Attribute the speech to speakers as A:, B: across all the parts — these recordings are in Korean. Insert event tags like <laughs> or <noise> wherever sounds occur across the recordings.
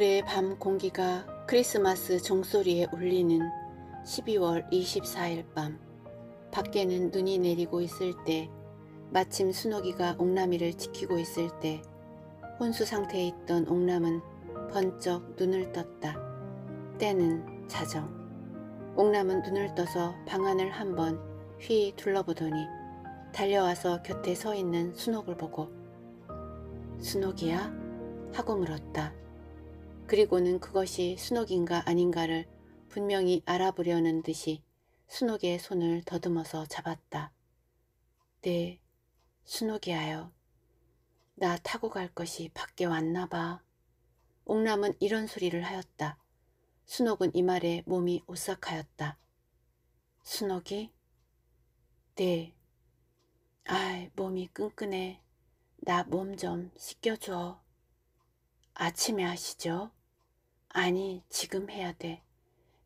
A: 서울의 밤 공기가 크리스마스 종소리에 울리는 12월 24일 밤 밖에는 눈이 내리고 있을 때 마침 순옥이가 옥남이를 지키고 있을 때 혼수 상태에 있던 옥남은 번쩍 눈을 떴다. 때는 자정. 옥남은 눈을 떠서 방안을 한번 휘 둘러보더니 달려와서 곁에 서 있는 순옥을 보고 순옥이야? 하고 물었다. 그리고는 그것이 순옥인가 아닌가를 분명히 알아보려는 듯이 순옥의 손을 더듬어서 잡았다. 네, 순옥이하여. 나 타고 갈 것이 밖에 왔나 봐. 옥남은 이런 소리를 하였다. 순옥은 이 말에 몸이 오싹하였다. 순옥이? 네. 아이, 몸이 끈끈해. 나 몸 좀 씻겨줘. 아침에 하시죠? 아니, 지금 해야 돼.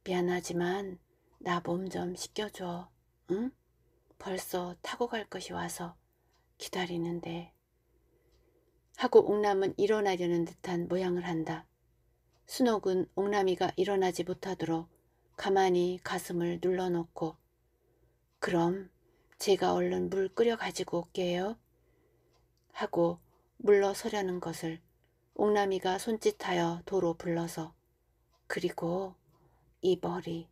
A: 미안하지만 나 몸 좀 씻겨줘. 응? 벌써 타고 갈 것이 와서 기다리는데. 하고 옥남은 일어나려는 듯한 모양을 한다. 순옥은 옥남이가 일어나지 못하도록 가만히 가슴을 눌러놓고 그럼 제가 얼른 물 끓여 가지고 올게요. 하고 물러서려는 것을 옥남이가 손짓하여 도로 불러서 그리고 이 머리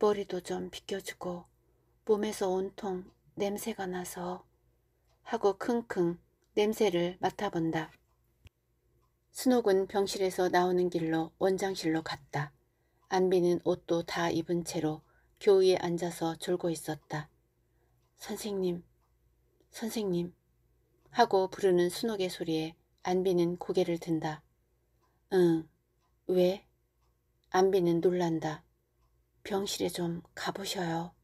A: 머리도 좀 비껴주고 몸에서 온통 냄새가 나서 하고 킁킁 냄새를 맡아본다. 순옥은 병실에서 나오는 길로 원장실로 갔다. 안비는 옷도 다 입은 채로 교위에 앉아서 졸고 있었다. 선생님, 선생님 하고 부르는 순옥의 소리에 안비는 고개를 든다. 응, 왜? 안비는 놀란다. 병실에 좀 가보셔요.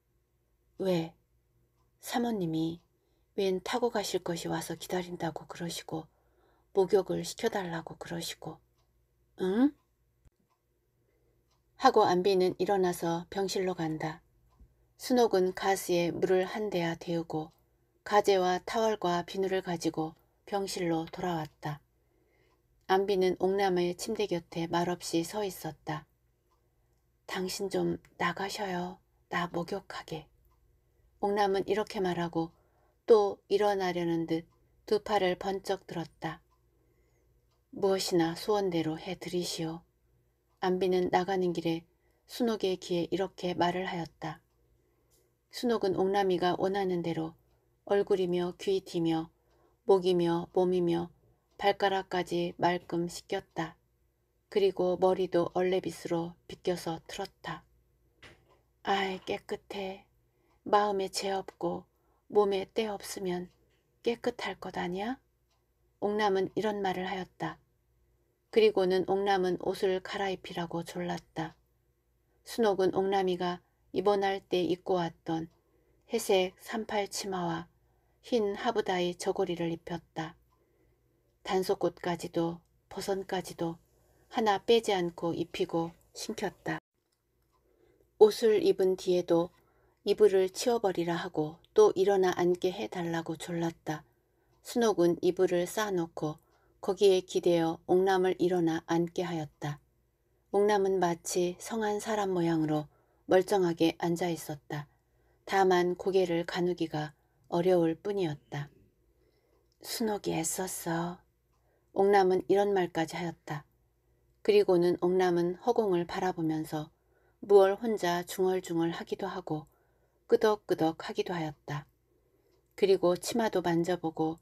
A: 왜? 사모님이 웬 타고 가실 것이 와서 기다린다고 그러시고 목욕을 시켜달라고 그러시고 응? 하고 안비는 일어나서 병실로 간다. 순옥은 가스에 물을 한 대야 데우고 가재와 타월과 비누를 가지고 병실로 돌아왔다. 안비는 옥남의 침대 곁에 말없이 서 있었다. 당신 좀 나가셔요. 나 목욕하게. 옥남은 이렇게 말하고 또 일어나려는 듯 두 팔을 번쩍 들었다. 무엇이나 소원대로 해드리시오. 안비는 나가는 길에 순옥의 귀에 이렇게 말을 하였다. 순옥은 옥남이가 원하는 대로 얼굴이며 귀 뒤며 목이며 몸이며 발가락까지 말끔 씻겼다. 그리고 머리도 얼레빗으로 빗겨서 틀었다. 아이 깨끗해. 마음에 죄 없고 몸에 때 없으면 깨끗할 것 아니야? 옥남은 이런 말을 하였다. 그리고는 옥남은 옷을 갈아입히라고 졸랐다. 순옥은 옥남이가 입원할 때 입고 왔던 회색 삼팔 치마와 흰 하부다의 저고리를 입혔다. 단속꽃까지도 버선까지도 하나 빼지 않고 입히고 신켰다. 옷을 입은 뒤에도 이불을 치워버리라 하고 또 일어나 앉게 해달라고 졸랐다. 순옥은 이불을 쌓아놓고 거기에 기대어 옥남을 일어나 앉게 하였다. 옥남은 마치 성한 사람 모양으로 멀쩡하게 앉아 있었다. 다만 고개를 가누기가 어려울 뿐이었다. 순옥이 애썼어. 옥남은 이런 말까지 하였다. 그리고는 옥남은 허공을 바라보면서 무얼 혼자 중얼중얼 하기도 하고 끄덕끄덕 하기도 하였다. 그리고 치마도 만져보고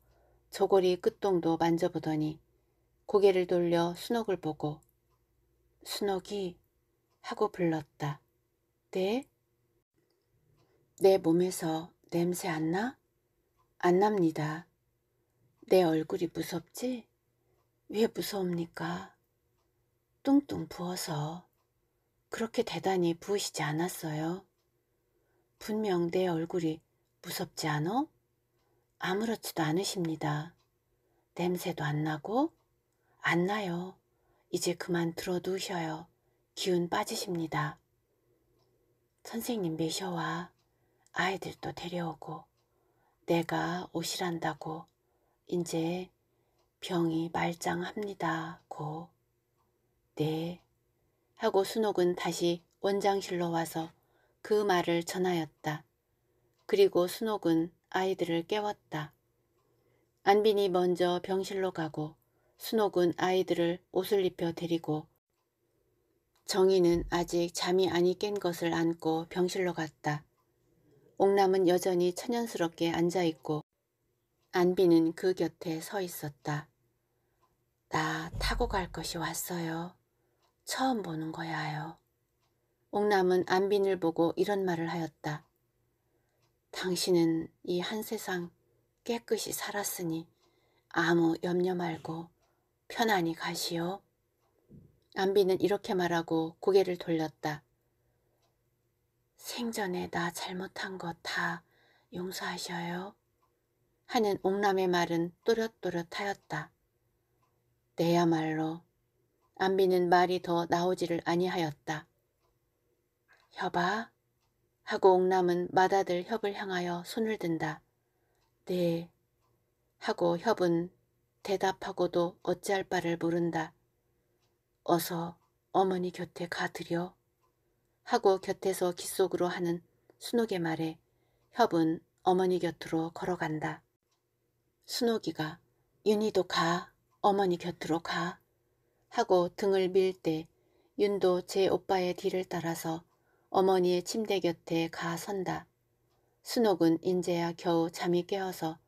A: 저고리 끝동도 만져보더니 고개를 돌려 순옥을 보고 순옥이 하고 불렀다. 네? 내 몸에서 냄새 안 나? 안 납니다. 내 얼굴이 무섭지? 왜 무서웁니까? 뚱뚱 부어서 그렇게 대단히 부으시지 않았어요. 분명 내 얼굴이 무섭지 않어? 아무렇지도 않으십니다. 냄새도 안 나고? 안 나요. 이제 그만 들어 두셔요 기운 빠지십니다. 선생님 매셔와 아이들도 데려오고 내가 오시란다고 이제 병이 말짱합니다고 네 하고 순옥은 다시 원장실로 와서 그 말을 전하였다. 그리고 순옥은 아이들을 깨웠다. 안빈이 먼저 병실로 가고 순옥은 아이들을 옷을 입혀 데리고 정희는 아직 잠이 아니 깬 것을 안고 병실로 갔다. 옥남은 여전히 천연스럽게 앉아있고 안비는 그 곁에 서 있었다. 나 타고 갈 것이 왔어요. 처음 보는 거야요. 옥남은 안빈을 보고 이런 말을 하였다. 당신은 이 한 세상 깨끗이 살았으니 아무 염려 말고 편안히 가시오. 안빈은 이렇게 말하고 고개를 돌렸다. 생전에 나 잘못한 것 다 용서하셔요. 하는 옥남의 말은 또렷또렷하였다. 내야말로 안비는 말이 더 나오지를 아니하였다. 협봐 하고 옥남은 마다들 협을 향하여 손을 든다. 네. 하고 협은 대답하고도 어찌할 바를 모른다. 어서 어머니 곁에 가드려. 하고 곁에서 귓속으로 하는 순옥의 말에 협은 어머니 곁으로 걸어간다. 순옥이가 윤희도 가 어머니 곁으로 가 하고 등을 밀 때 윤도 제 오빠의 뒤를 따라서 어머니의 침대 곁에 가 선다. 순옥은 인제야 겨우 잠이 깨어서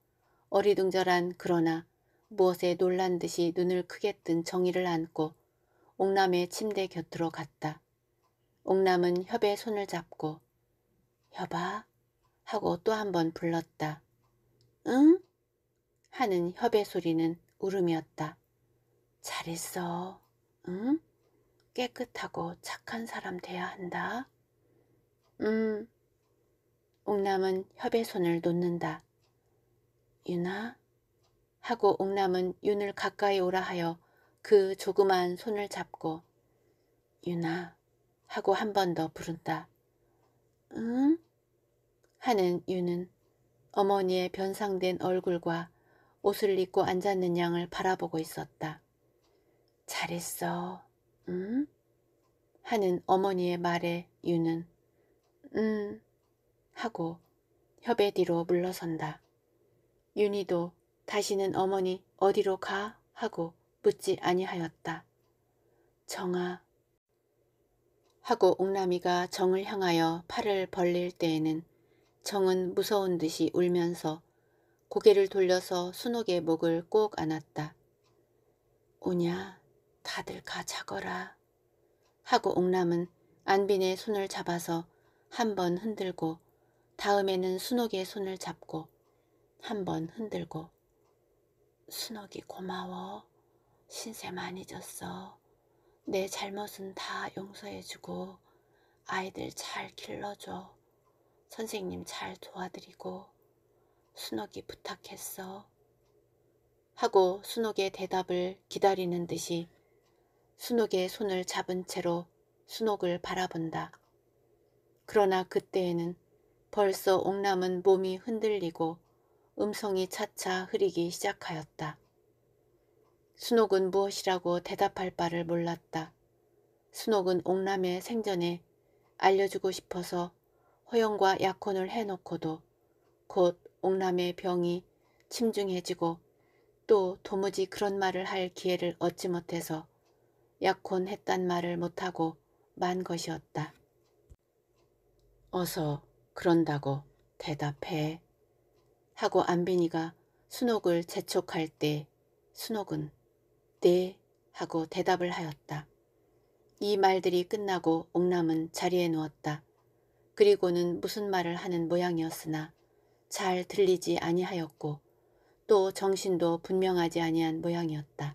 A: 어리둥절한 그러나 무엇에 놀란 듯이 눈을 크게 뜬 정의를 안고 옥남의 침대 곁으로 갔다. 옥남은 협의 손을 잡고 협아 하고 또 한 번 불렀다. 응? 하는 협의 소리는 울음이었다. 잘했어. 응? 깨끗하고 착한 사람 돼야 한다. 음. 옥남은 협의 손을 놓는다. 윤아? 하고 옥남은 윤을 가까이 오라 하여 그 조그만 손을 잡고 윤아 하고 한 번 더 부른다. 응? 하는 유는 어머니의 변상된 얼굴과 옷을 입고 앉았는 양을 바라보고 있었다. 잘했어. 응? 하는 어머니의 말에 유는 응 하고 협의 뒤로 물러선다. 윤희도 다시는 어머니 어디로 가? 하고 묻지 아니하였다. 정아 하고 옥남이가 정을 향하여 팔을 벌릴 때에는 정은 무서운 듯이 울면서 고개를 돌려서 순옥의 목을 꼭 안았다. 오냐 다들 가자거라 하고 옥남은 안빈의 손을 잡아서 한 번 흔들고 다음에는 순옥의 손을 잡고 한 번 흔들고 순옥이 고마워 신세 많이 졌어 내 잘못은 다 용서해주고 아이들 잘 길러줘. 선생님 잘 도와드리고 순옥이 부탁했어. 하고 순옥의 대답을 기다리는 듯이 순옥의 손을 잡은 채로 순옥을 바라본다. 그러나 그때에는 벌써 옥남은 몸이 흔들리고 음성이 차차 흐리기 시작하였다. 순옥은 무엇이라고 대답할 바를 몰랐다. 순옥은 옥남의 생전에 알려주고 싶어서 허영과 약혼을 해놓고도 곧 옥남의 병이 침중해지고 또 도무지 그런 말을 할 기회를 얻지 못해서 약혼했단 말을 못하고 만 것이었다. 어서 그런다고 대답해 하고 안빈이가 순옥을 재촉할 때 순옥은 네 하고 대답을 하였다. 이 말들이 끝나고 옥남은 자리에 누웠다. 그리고는 무슨 말을 하는 모양이었으나 잘 들리지 아니하였고 또 정신도 분명하지 아니한 모양이었다.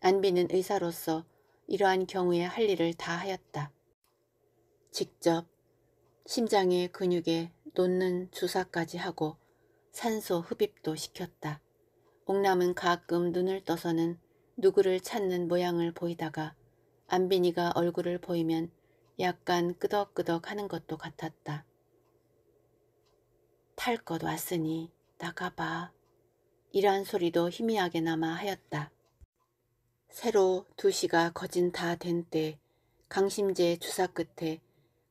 A: 안비는 의사로서 이러한 경우에 할 일을 다 하였다. 직접 심장의 근육에 놓는 주사까지 하고 산소 흡입도 시켰다. 옥남은 가끔 눈을 떠서는 누구를 찾는 모양을 보이다가 안빈이가 얼굴을 보이면 약간 끄덕끄덕 하는 것도 같았다. 탈 것 왔으니 나가봐. 이러한 소리도 희미하게나마 하였다. 새로 두 시가 거진 다 된 때 강심제의 주사 끝에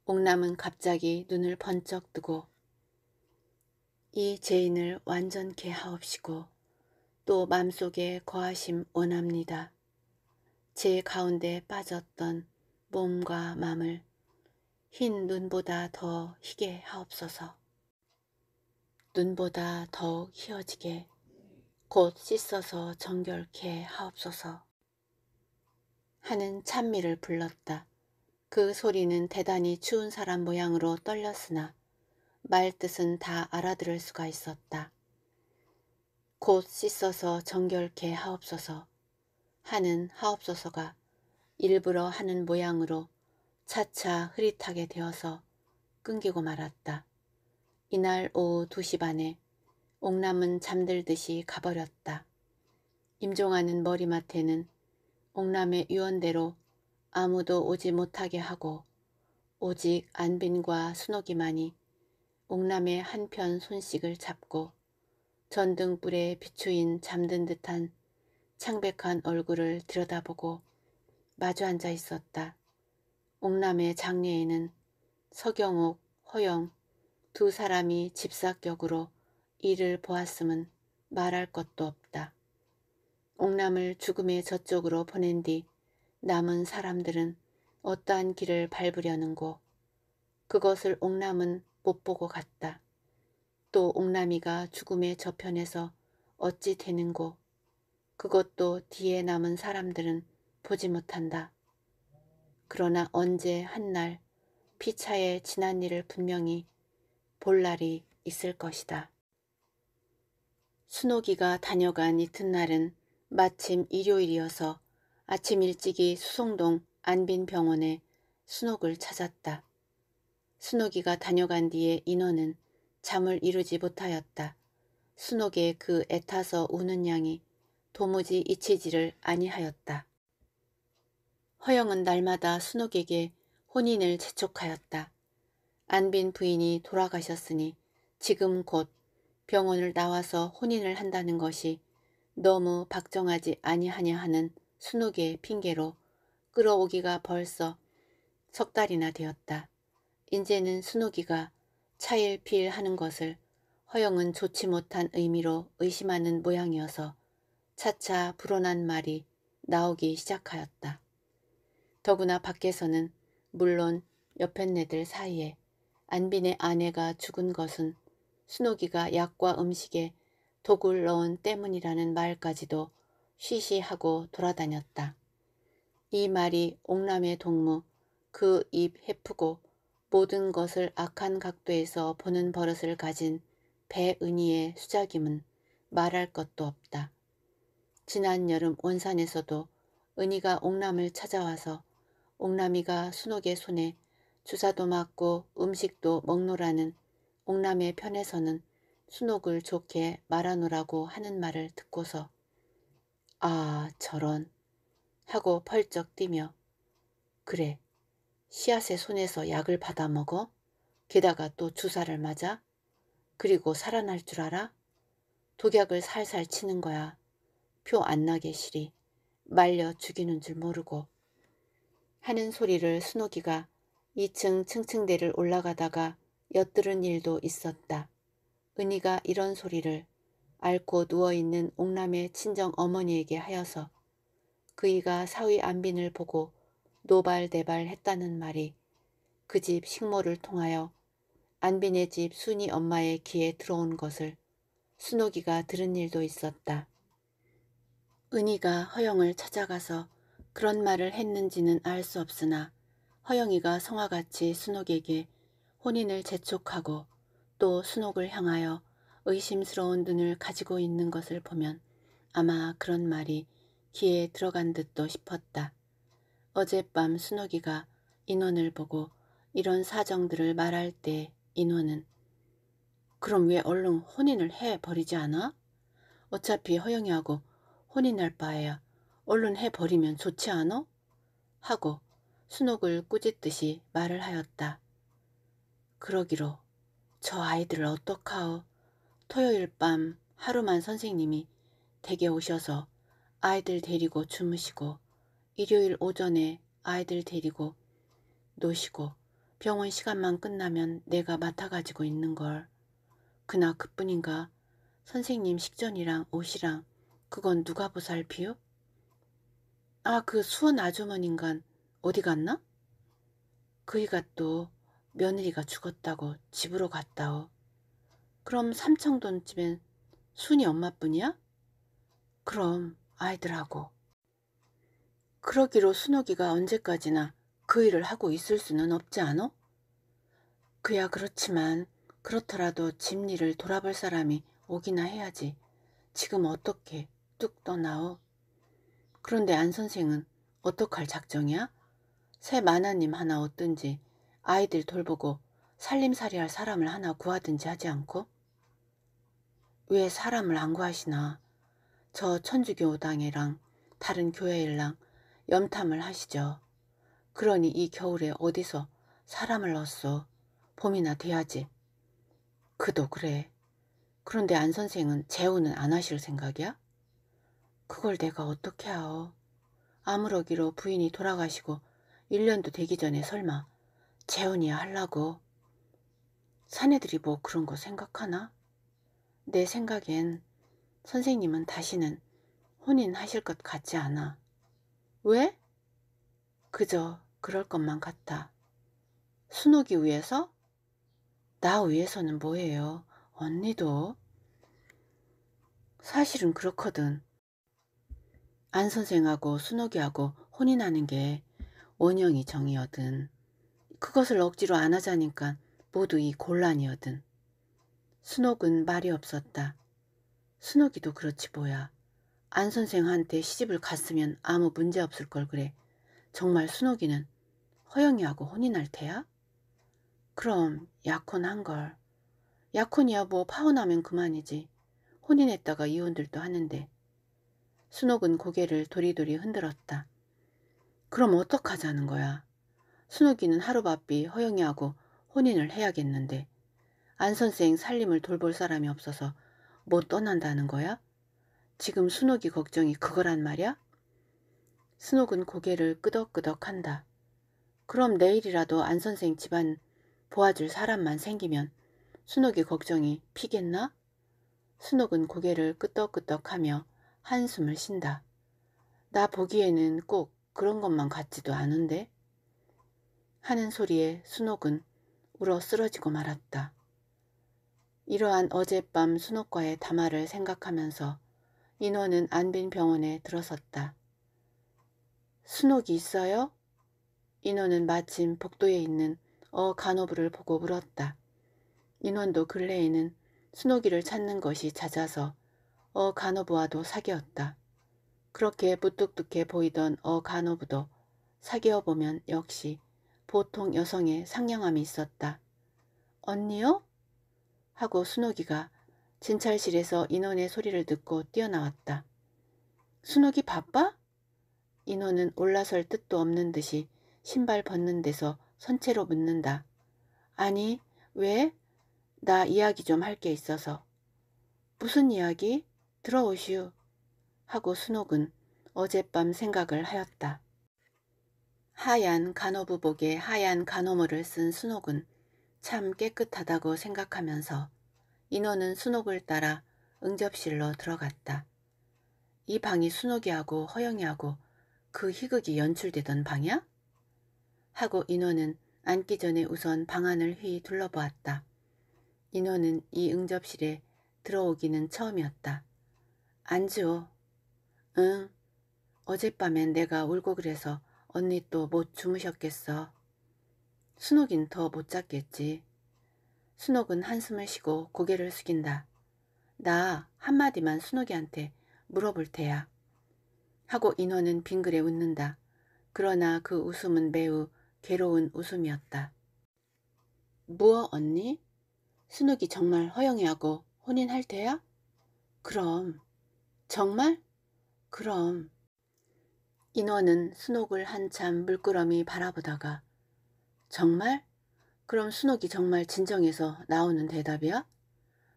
A: 옥남은 갑자기 눈을 번쩍 뜨고 이 죄인을 완전 케하옵시고 또 맘속에 거하심 원합니다. 제 가운데 빠졌던 몸과 맘을 흰 눈보다 더 희게 하옵소서. 눈보다 더욱 희어지게 곧 씻어서 정결케 하옵소서. 하는 찬미를 불렀다. 그 소리는 대단히 추운 사람 모양으로 떨렸으나 말뜻은 다 알아들을 수가 있었다. 곧 씻어서 정결케 하옵소서 하는 하옵소서가 일부러 하는 모양으로 차차 흐릿하게 되어서 끊기고 말았다. 이날 오후 2시 반에 옥남은 잠들듯이 가버렸다. 임종하는 머리맡에는 옥남의 유언대로 아무도 오지 못하게 하고 오직 안빈과 순옥이만이 옥남의 한편 손씩을 잡고 전등불에 비추인 잠든 듯한 창백한 얼굴을 들여다보고 마주 앉아 있었다. 옥남의 장례에는 서경옥, 허영 두 사람이 집사격으로 이를 보았음은 말할 것도 없다. 옥남을 죽음의 저쪽으로 보낸 뒤 남은 사람들은 어떠한 길을 밟으려는고 그것을 옥남은 못 보고 갔다. 또 옥남이가 죽음의 저편에서 어찌 되는고 그것도 뒤에 남은 사람들은 보지 못한다. 그러나 언제 한날 피차에 지난 일을 분명히 볼 날이 있을 것이다. 순옥이가 다녀간 이튿날은 마침 일요일이어서 아침 일찍이 수송동 안빈병원에 순옥을 찾았다. 순옥이가 다녀간 뒤에 인원은 잠을 이루지 못하였다. 순옥의 그 애타서 우는 양이 도무지 잊히지를 아니하였다. 허영은 날마다 순옥에게 혼인을 재촉하였다. 안빈 부인이 돌아가셨으니 지금 곧 병원을 나와서 혼인을 한다는 것이 너무 박정하지 아니하냐 하는 순옥의 핑계로 끌어오기가 벌써 석 달이나 되었다. 이제는 순옥이가 차일피일하는 것을 허영은 좋지 못한 의미로 의심하는 모양이어서 차차 불어난 말이 나오기 시작하였다. 더구나 밖에서는 물론 옆편네들 사이에 안빈의 아내가 죽은 것은 순옥이가 약과 음식에 독을 넣은 때문이라는 말까지도 쉬쉬하고 돌아다녔다. 이 말이 옥남의 동무 그 입 헤프고 모든 것을 악한 각도에서 보는 버릇을 가진 배은희의 수작임은 말할 것도 없다. 지난 여름 온산에서도 은희가 옥남을 찾아와서 옥남이가 순옥의 손에 주사도 맞고 음식도 먹노라는 옥남의 편에서는 순옥을 좋게 말하노라고 하는 말을 듣고서 아 저런 하고 펄쩍 뛰며 그래 씨앗의 손에서 약을 받아 먹어 게다가 또 주사를 맞아 그리고 살아날 줄 알아? 독약을 살살 치는 거야. 표 안 나게 시리 말려 죽이는 줄 모르고 하는 소리를 순옥이가 2층 층층대를 올라가다가 엿들은 일도 있었다. 은희가 이런 소리를 앓고 누워있는 옥남의 친정 어머니에게 하여서 그이가 사위 안빈을 보고 노발대발했다는 말이 그 집 식모를 통하여 안빈의 집 순이 엄마의 귀에 들어온 것을 순옥이가 들은 일도 있었다. 은희가 허영을 찾아가서 그런 말을 했는지는 알 수 없으나 허영이가 성화같이 순옥에게 혼인을 재촉하고 또 순옥을 향하여 의심스러운 눈을 가지고 있는 것을 보면 아마 그런 말이 귀에 들어간 듯도 싶었다. 어젯밤 순옥이가 인원을 보고 이런 사정들을 말할 때 인원은 그럼 왜 얼른 혼인을 해버리지 않아? 어차피 허영이하고 혼인할 바에야 얼른 해버리면 좋지 않아 하고 순옥을 꾸짖듯이 말을 하였다. 그러기로 저 아이들을 어떡하오. 토요일 밤 하루만 선생님이 댁에 오셔서 아이들 데리고 주무시고 일요일 오전에 아이들 데리고 노시고 병원 시간만 끝나면 내가 맡아가지고 있는 걸. 그나 그뿐인가 선생님 식전이랑 옷이랑 그건 누가 보살피요? 아 그 수원 아주머니인간 어디 갔나? 그이가 또 며느리가 죽었다고 집으로 갔다오. 그럼 삼청돈집엔 순이 엄마뿐이야? 그럼 아이들하고. 그러기로 순옥이가 언제까지나 그 일을 하고 있을 수는 없지 않어? 그야 그렇지만 그렇더라도 집일를 돌아볼 사람이 오기나 해야지. 지금 어떻게 뚝 떠나오? 그런데 안 선생은 어떡할 작정이야? 새 만화님 하나 얻든지 아이들 돌보고 살림살이 할 사람을 하나 구하든지 하지 않고? 왜 사람을 안 구하시나? 저 천주교당이랑 다른 교회일랑 염탐을 하시죠. 그러니 이 겨울에 어디서 사람을 얻어 봄이나 돼야지. 그도 그래. 그런데 안 선생은 재혼은 안 하실 생각이야? 그걸 내가 어떻게 하오. 아무러기로 부인이 돌아가시고 1년도 되기 전에 설마 재혼이야 할라고. 사내들이 뭐 그런 거 생각하나? 내 생각엔 선생님은 다시는 혼인하실 것 같지 않아. 왜? 그저 그럴 것만 같아. 순옥이 위해서? 나 위해서는 뭐예요? 언니도? 사실은 그렇거든. 안 선생하고 순옥이하고 혼인하는 게 원영이 정이거든. 그것을 억지로 안 하자니까 모두 이 곤란이거든. 순옥은 말이 없었다. 순옥이도 그렇지 뭐야. 안 선생한테 시집을 갔으면 아무 문제 없을 걸 그래. 정말 순옥이는 허영이하고 혼이 날 테야? 그럼 약혼한 걸. 약혼이야 뭐 파혼하면 그만이지. 혼인했다가 이혼들도 하는데. 순옥은 고개를 도리도리 흔들었다. 그럼 어떡하자는 거야? 순옥이는 하루바삐 허영이하고 혼인을 해야겠는데. 안 선생 살림을 돌볼 사람이 없어서 못 떠난다는 거야? 지금 순옥이 걱정이 그거란 말이야? 순옥은 고개를 끄덕끄덕한다. 그럼 내일이라도 안 선생 집안 보아줄 사람만 생기면 순옥이 걱정이 피겠나? 순옥은 고개를 끄덕끄덕하며 한숨을 쉰다. 나 보기에는 꼭 그런 것만 같지도 않은데? 하는 소리에 순옥은 울어 쓰러지고 말았다. 이러한 어젯밤 순옥과의 담화를 생각하면서 인원은 안빈 병원에 들어섰다. 순옥이 있어요? 인원은 마침 복도에 있는 어 간호부를 보고 물었다. 인원도 근래에는 순옥이를 찾는 것이 잦아서 어 간호부와도 사귀었다. 그렇게 무뚝뚝해 보이던 어 간호부도 사귀어 보면 역시 보통 여성의 상냥함이 있었다. 언니요? 하고 순옥이가 진찰실에서 인원의 소리를 듣고 뛰어나왔다. 순옥이 바빠? 인원은 올라설 뜻도 없는 듯이 신발 벗는 데서 선체로 묻는다. 아니, 왜? 나 이야기 좀 할 게 있어서. 무슨 이야기? 들어오시오. 하고 순옥은 어젯밤 생각을 하였다. 하얀 간호부복에 하얀 간호물을쓴 순옥은 참 깨끗하다고 생각하면서 인원은 순옥을 따라 응접실로 들어갔다. 이 방이 순옥이하고 허영이하고 그 희극이 연출되던 방이야? 하고 인원은 앉기 전에 우선 방안을 휘 둘러보았다. 인원은 이 응접실에 들어오기는 처음이었다. 안주어. 응. 어젯밤엔 내가 울고 그래서 언니 또 못 주무셨겠어. 순옥인 더 못 잤겠지. 순옥은 한숨을 쉬고 고개를 숙인다. 나 한마디만 순옥이한테 물어볼 테야. 하고 인원은 빙그레 웃는다. 그러나 그 웃음은 매우 괴로운 웃음이었다. 무어 언니? 순욱이 정말 허영이하고 혼인할 테야? 그럼. 정말? 그럼. 인원은 순옥을 한참 물끄러미 바라보다가 정말? 그럼 순옥이 정말 진정해서 나오는 대답이야?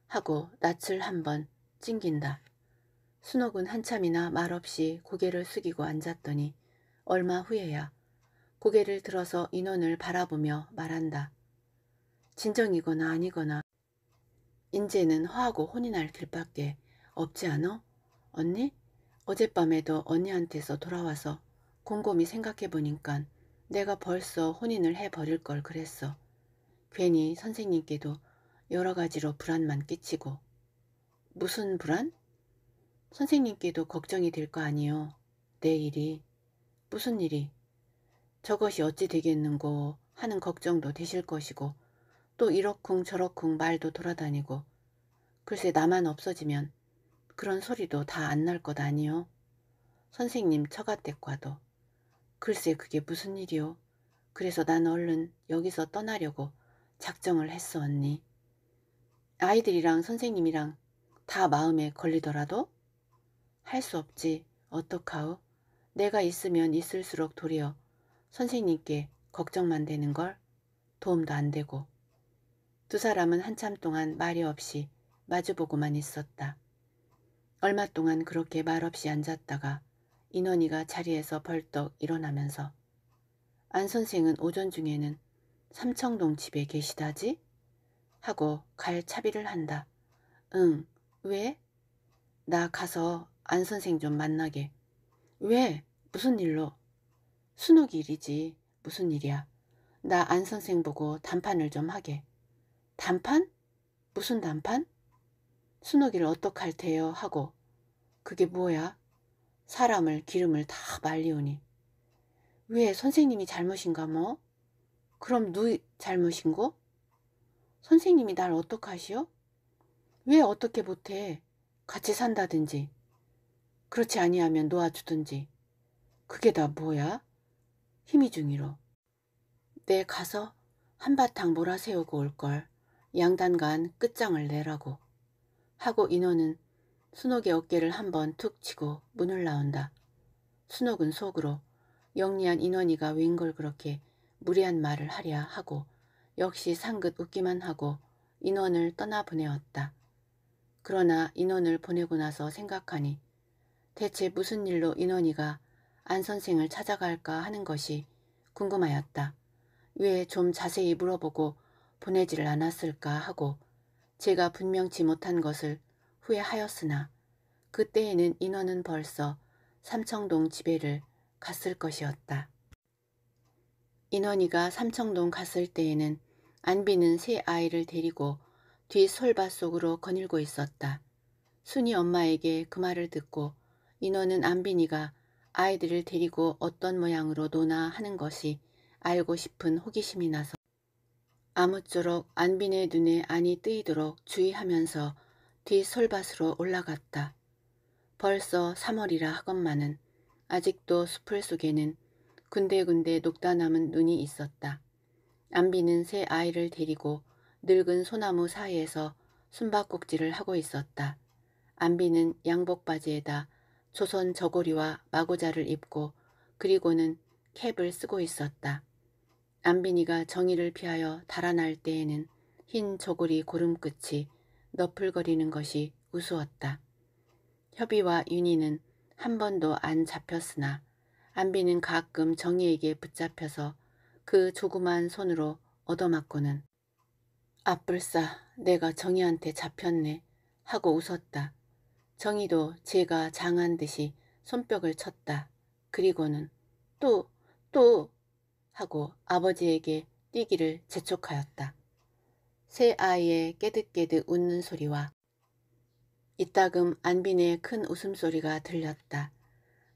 A: 하고 낯을 한번 찡긴다. 순옥은 한참이나 말없이 고개를 숙이고 앉았더니 얼마 후에야 고개를 들어서 인원을 바라보며 말한다. 진정이거나 아니거나 인제는 화하고 혼이 날 길밖에 없지 않어? 언니? 어젯밤에도 언니한테서 돌아와서 곰곰이 생각해보니깐 내가 벌써 혼인을 해버릴 걸 그랬어. 괜히 선생님께도 여러 가지로 불안만 끼치고 무슨 불안? 선생님께도 걱정이 될 거 아니요. 내 일이 무슨 일이 저것이 어찌 되겠는고 하는 걱정도 되실 것이고 또 이렇쿵 저렇쿵 말도 돌아다니고 글쎄 나만 없어지면 그런 소리도 다 안 날 것 아니요. 선생님 처가댁과도 글쎄 그게 무슨 일이요. 그래서 난 얼른 여기서 떠나려고 작정을 했어 언니. 아이들이랑 선생님이랑 다 마음에 걸리더라도 할 수 없지 어떡하오. 내가 있으면 있을수록 도리어 선생님께 걱정만 되는 걸 도움도 안 되고 두 사람은 한참 동안 말이 없이 마주보고만 있었다. 얼마 동안 그렇게 말없이 앉았다가 인원이가 자리에서 벌떡 일어나면서 안 선생은 오전 중에는 삼청동 집에 계시다지? 하고 갈 차비를 한다. 응, 왜? 나 가서 안 선생 좀 만나게. 왜? 무슨 일로? 순옥 일이지. 무슨 일이야? 나 안 선생 보고 단판을 좀 하게. 단판? 무슨 단판? 순옥일 어떡할 테요? 하고 그게 뭐야? 사람을 기름을 다 말리오니. 왜 선생님이 잘못인가 뭐? 그럼 누이 잘못인고? 선생님이 날 어떡하시오? 왜 어떻게 못해? 같이 산다든지. 그렇지 아니하면 놓아주든지. 그게 다 뭐야? 힘이 중이로. 내 네, 가서 한바탕 몰아세우고 올걸. 양단간 끝장을 내라고. 하고 인호는 순옥의 어깨를 한번 툭 치고 문을 나온다. 순옥은 속으로 영리한 인원이가 웬걸 그렇게 무리한 말을 하랴 하고 역시 상긋 웃기만 하고 인원을 떠나보내었다. 그러나 인원을 보내고 나서 생각하니 대체 무슨 일로 인원이가 안 선생을 찾아갈까 하는 것이 궁금하였다. 왜 좀 자세히 물어보고 보내지를 않았을까 하고 제가 분명치 못한 것을 후회하였으나 그때에는 인원은 벌써 삼청동 지배를 갔을 것이었다. 인원이가 삼청동 갔을 때에는 안비는 세 아이를 데리고 뒷솔밭 속으로 거닐고 있었다. 순이 엄마에게 그 말을 듣고 인원은 안빈이가 아이들을 데리고 어떤 모양으로 노나 하는 것이 알고 싶은 호기심이 나서 아무쪼록 안빈의 눈에 안이 뜨이도록 주의하면서 뒷솔밭으로 올라갔다. 벌써 3월이라 하건만은 아직도 숲을 속에는 군데군데 녹다 남은 눈이 있었다. 안비는 새 아이를 데리고 늙은 소나무 사이에서 숨바꼭질을 하고 있었다. 안비는 양복 바지에다 조선 저고리와 마고자를 입고 그리고는 캡을 쓰고 있었다. 안비니가 정의를 피하여 달아날 때에는 흰 저고리 고름 끝이 너풀거리는 것이 우스웠다. 협의와 윤희는 한 번도 안 잡혔으나 안비는 가끔 정희에게 붙잡혀서 그 조그만 손으로 얻어맞고는 아뿔싸 내가 정희한테 잡혔네 하고 웃었다. 정희도 제가 장한 듯이 손뼉을 쳤다. 그리고는 또 또 하고 아버지에게 뛰기를 재촉하였다. 새 아이의 깨득깨득 웃는 소리와 이따금 안빈의 큰 웃음소리가 들렸다.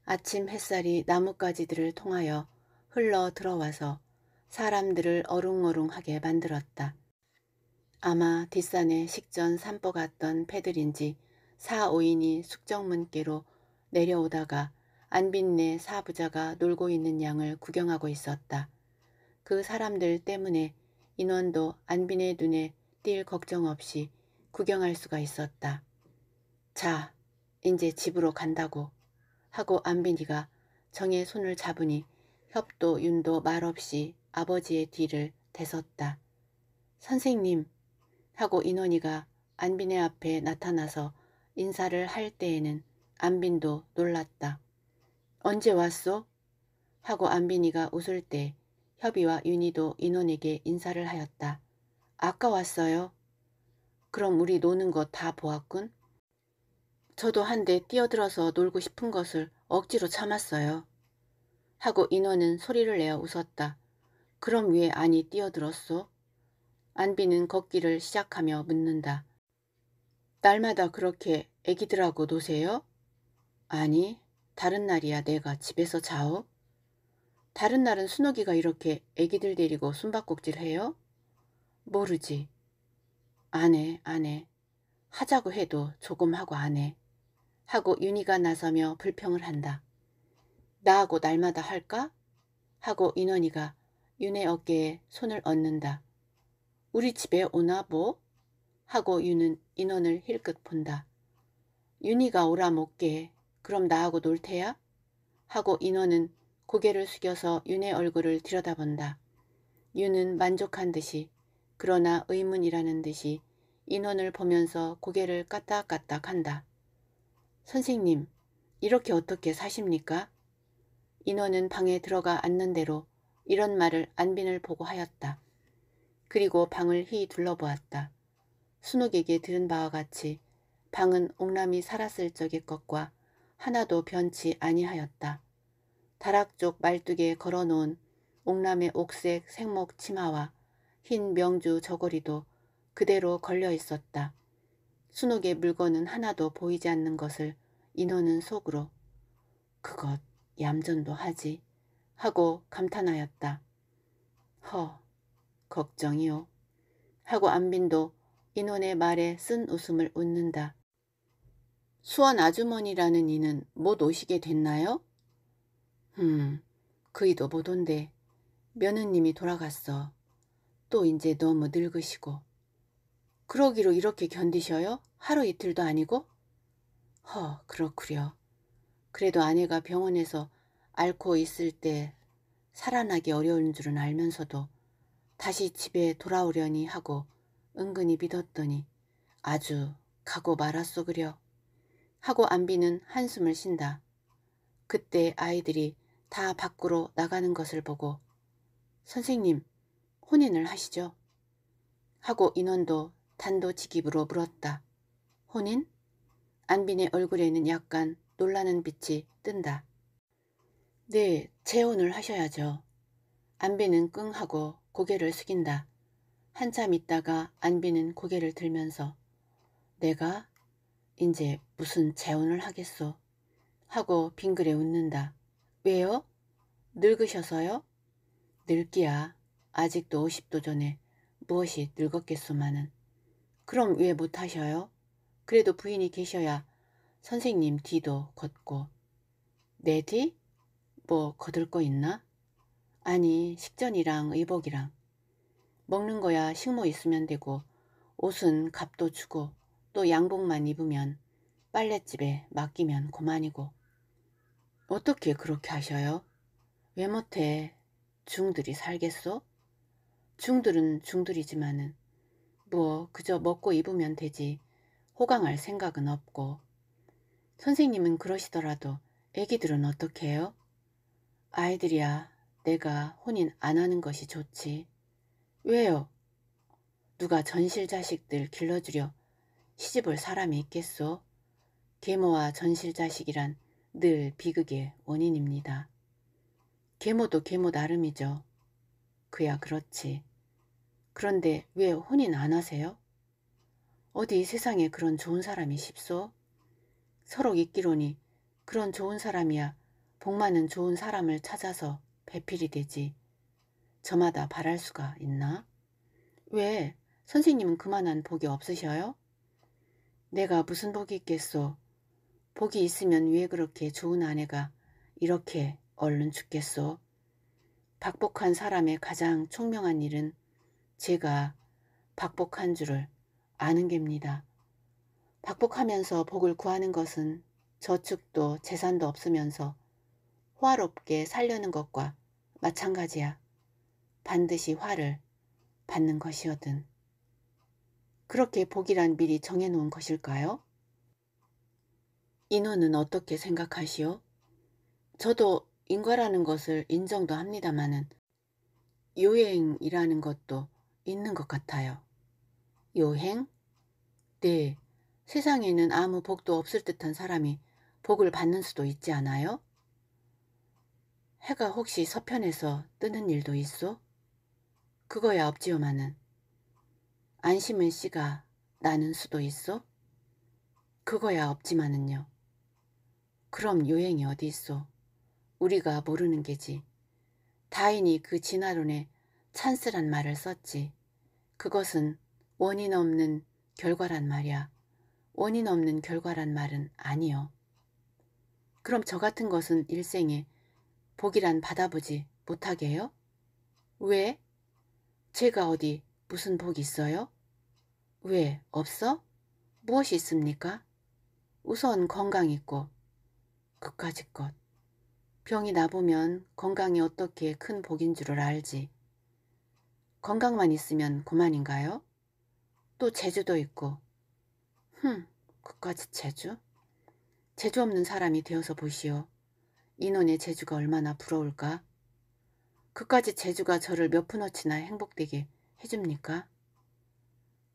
A: 아침 햇살이 나뭇가지들을 통하여 흘러 들어와서 사람들을 어룽어룽하게 만들었다. 아마 뒷산에 식전 산보 갔던 패들인지 사오인이 숙정문께로 내려오다가 안빈네 사부자가 놀고 있는 양을 구경하고 있었다. 그 사람들 때문에 인원도 안빈의 눈에 띌 걱정 없이 구경할 수가 있었다. 자, 이제 집으로 간다고. 하고 안빈이가 정의 손을 잡으니 협도 윤도 말없이 아버지의 뒤를 대섰다. 선생님 하고 인원이가 안빈의 앞에 나타나서 인사를 할 때에는 안빈도 놀랐다. 언제 왔소? 하고 안빈이가 웃을 때 협의와 윤희도 인원에게 인사를 하였다. 아까 왔어요. 그럼 우리 노는 거 다 보았군? 저도 한데 뛰어들어서 놀고 싶은 것을 억지로 참았어요. 하고 인호는 소리를 내어 웃었다. 그럼 왜 안이 뛰어들었소? 안비는 걷기를 시작하며 묻는다. 날마다 그렇게 애기들하고 노세요? 아니, 다른 날이야 내가 집에서 자오? 다른 날은 순옥이가 이렇게 애기들 데리고 숨바꼭질 해요? 모르지. 안 해, 안 해. 하자고 해도 조금 하고 안 해. 하고 윤희가 나서며 불평을 한다. 나하고 날마다 할까? 하고 인원이가 윤의 어깨에 손을 얹는다. 우리 집에 오나 뭐? 하고 윤은 인원을 힐끗 본다. 윤희가 오라 못게 그럼 나하고 놀 테야? 하고 인원은 고개를 숙여서 윤의 얼굴을 들여다본다. 윤은 만족한 듯이 그러나 의문이라는 듯이 인원을 보면서 고개를 까딱까딱한다. 선생님, 이렇게 어떻게 사십니까? 인원은 방에 들어가 앉는 대로 이런 말을 안빈을 보고 하였다. 그리고 방을 휘 둘러보았다. 순옥에게 들은 바와 같이 방은 옥남이 살았을 적의 것과 하나도 변치 아니하였다. 다락 쪽 말뚝에 걸어놓은 옥남의 옥색 생목 치마와 흰 명주 저고리도 그대로 걸려 있었다. 순옥의 물건은 하나도 보이지 않는 것을 인호는 속으로 그것 얌전도 하지 하고 감탄하였다. 허 걱정이요 하고 안빈도 인원의 말에 쓴 웃음을 웃는다. 수원 아주머니라는 이는 못 오시게 됐나요? 음, 그이도 못 온대. 며느님이 돌아갔어. 또 이제 너무 늙으시고. 그러기로 이렇게 견디셔요? 하루 이틀도 아니고? 허, 그렇구려. 그래도 아내가 병원에서 앓고 있을 때 살아나기 어려운 줄은 알면서도 다시 집에 돌아오려니 하고 은근히 믿었더니 아주 가고 말았소 그려. 하고 안비는 한숨을 쉰다. 그때 아이들이 다 밖으로 나가는 것을 보고 선생님 혼인을 하시죠. 하고 인원도 단도직입으로 물었다. 혼인? 안빈의 얼굴에는 약간 놀라는 빛이 뜬다. 네, 재혼을 하셔야죠. 안빈은 끙 하고 고개를 숙인다. 한참 있다가 안빈은 고개를 들면서 내가 이제 무슨 재혼을 하겠소 하고 빙그레 웃는다. 왜요? 늙으셔서요? 늙기야. 아직도 50도 전에 무엇이 늙었겠소만은. 그럼 왜 못하셔요? 그래도 부인이 계셔야 선생님 뒤도 걷고 내 네, 뒤? 뭐 거들 거 있나? 아니 식전이랑 의복이랑 먹는 거야 식모 있으면 되고 옷은 값도 주고 또 양복만 입으면 빨랫집에 맡기면 고만이고 어떻게 그렇게 하셔요? 왜 못해 중들이 살겠소? 중들은 중들이지만은 뭐 그저 먹고 입으면 되지 호강할 생각은 없고 선생님은 그러시더라도 애기들은 어떻게 해요? 아이들이야 내가 혼인 안 하는 것이 좋지. 왜요? 누가 전실 자식들 길러주려 시집올 사람이 있겠소? 계모와 전실 자식이란 늘 비극의 원인입니다. 계모도 계모 나름이죠. 그야 그렇지. 그런데 왜 혼인 안 하세요? 어디 세상에 그런 좋은 사람이 쉽소? 서로 있기로니 그런 좋은 사람이야 복 많은 좋은 사람을 찾아서 배필이 되지. 저마다 바랄 수가 있나? 왜 선생님은 그만한 복이 없으셔요? 내가 무슨 복이 있겠소? 복이 있으면 왜 그렇게 좋은 아내가 이렇게 얼른 죽겠소? 박복한 사람의 가장 총명한 일은 제가 박복한 줄을 아는 겁니다. 박복하면서 복을 구하는 것은 저축도 재산도 없으면서 화롭게 살려는 것과 마찬가지야. 반드시 화를 받는 것이거든. 그렇게 복이란 미리 정해놓은 것일까요? 인원은 어떻게 생각하시오? 저도 인과라는 것을 인정도 합니다마는 요행이라는 것도 있는 것 같아요. 여행? 네. 세상에는 아무 복도 없을 듯한 사람이 복을 받는 수도 있지 않아요? 해가 혹시 서편에서 뜨는 일도 있어? 그거야 없지요마는 안심은 씨가 나는 수도 있어? 그거야 없지만은요. 그럼 요행이 어디 있어? 우리가 모르는 게지. 다인이 그 진화론에 찬스란 말을 썼지. 그것은 원인 없는 결과란 말이야. 원인 없는 결과란 말은 아니요. 그럼 저 같은 것은 일생에 복이란 받아보지 못하게 해요? 왜? 제가 어디 무슨 복 있어요? 왜 없어? 무엇이 있습니까? 우선 건강 있고 그까짓 것. 병이 나보면 건강이 어떻게 큰 복인 줄을 알지. 건강만 있으면 그만인가요또 제주도 있고. 흠, 그까지 제주? 제주 없는 사람이 되어서 보시오. 인원의 제주가 얼마나 부러울까? 그까지 제주가 저를 몇 푼어치나 행복되게 해줍니까?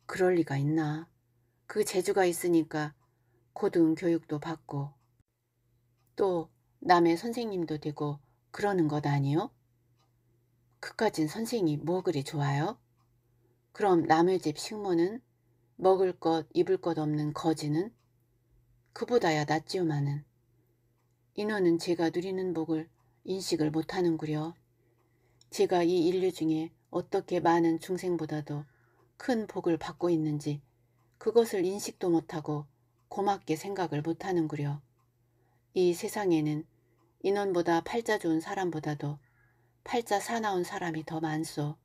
A: 그럴 리가 있나. 그제주가 있으니까 고등 교육도 받고 또 남의 선생님도 되고 그러는 것 아니요? 그까진 선생이 뭐 그리 좋아요? 그럼 남의 집 식모는 먹을 것 입을 것 없는 거지는 그보다야 낫지요마는 인원은 제가 누리는 복을 인식을 못하는구려. 제가 이 인류 중에 어떻게 많은 중생보다도 큰 복을 받고 있는지 그것을 인식도 못하고 고맙게 생각을 못하는구려. 이 세상에는 인원보다 팔자 좋은 사람보다도 팔자 사나운 사람이 더 많소.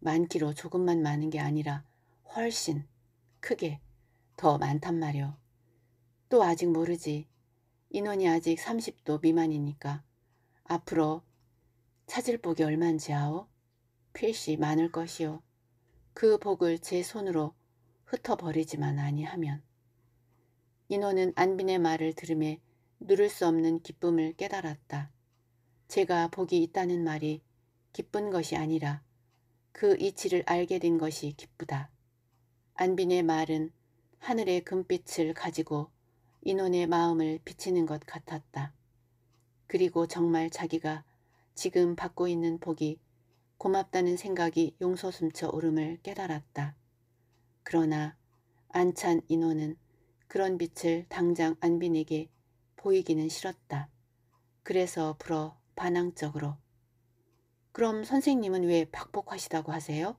A: 많기로 조금만 많은 게 아니라 훨씬 크게 더 많단 말이오. 또 아직 모르지. 인원이 아직 30도 미만이니까 앞으로 찾을 복이 얼만지 아오? 필시 많을 것이오. 그 복을 제 손으로 흩어버리지만 아니하면. 인호는 안빈의 말을 들음에 누를 수 없는 기쁨을 깨달았다. 제가 복이 있다는 말이 기쁜 것이 아니라 그 이치를 알게 된 것이 기쁘다. 안빈의 말은 하늘의 금빛을 가지고 인원의 마음을 비치는 것 같았다. 그리고 정말 자기가 지금 받고 있는 복이 고맙다는 생각이 용서숨쳐 오름을 깨달았다. 그러나 안찬 인호는 그런 빛을 당장 안빈에게 보이기는 싫었다. 그래서 불어 반항적으로. 그럼 선생님은 왜 박복하시다고 하세요?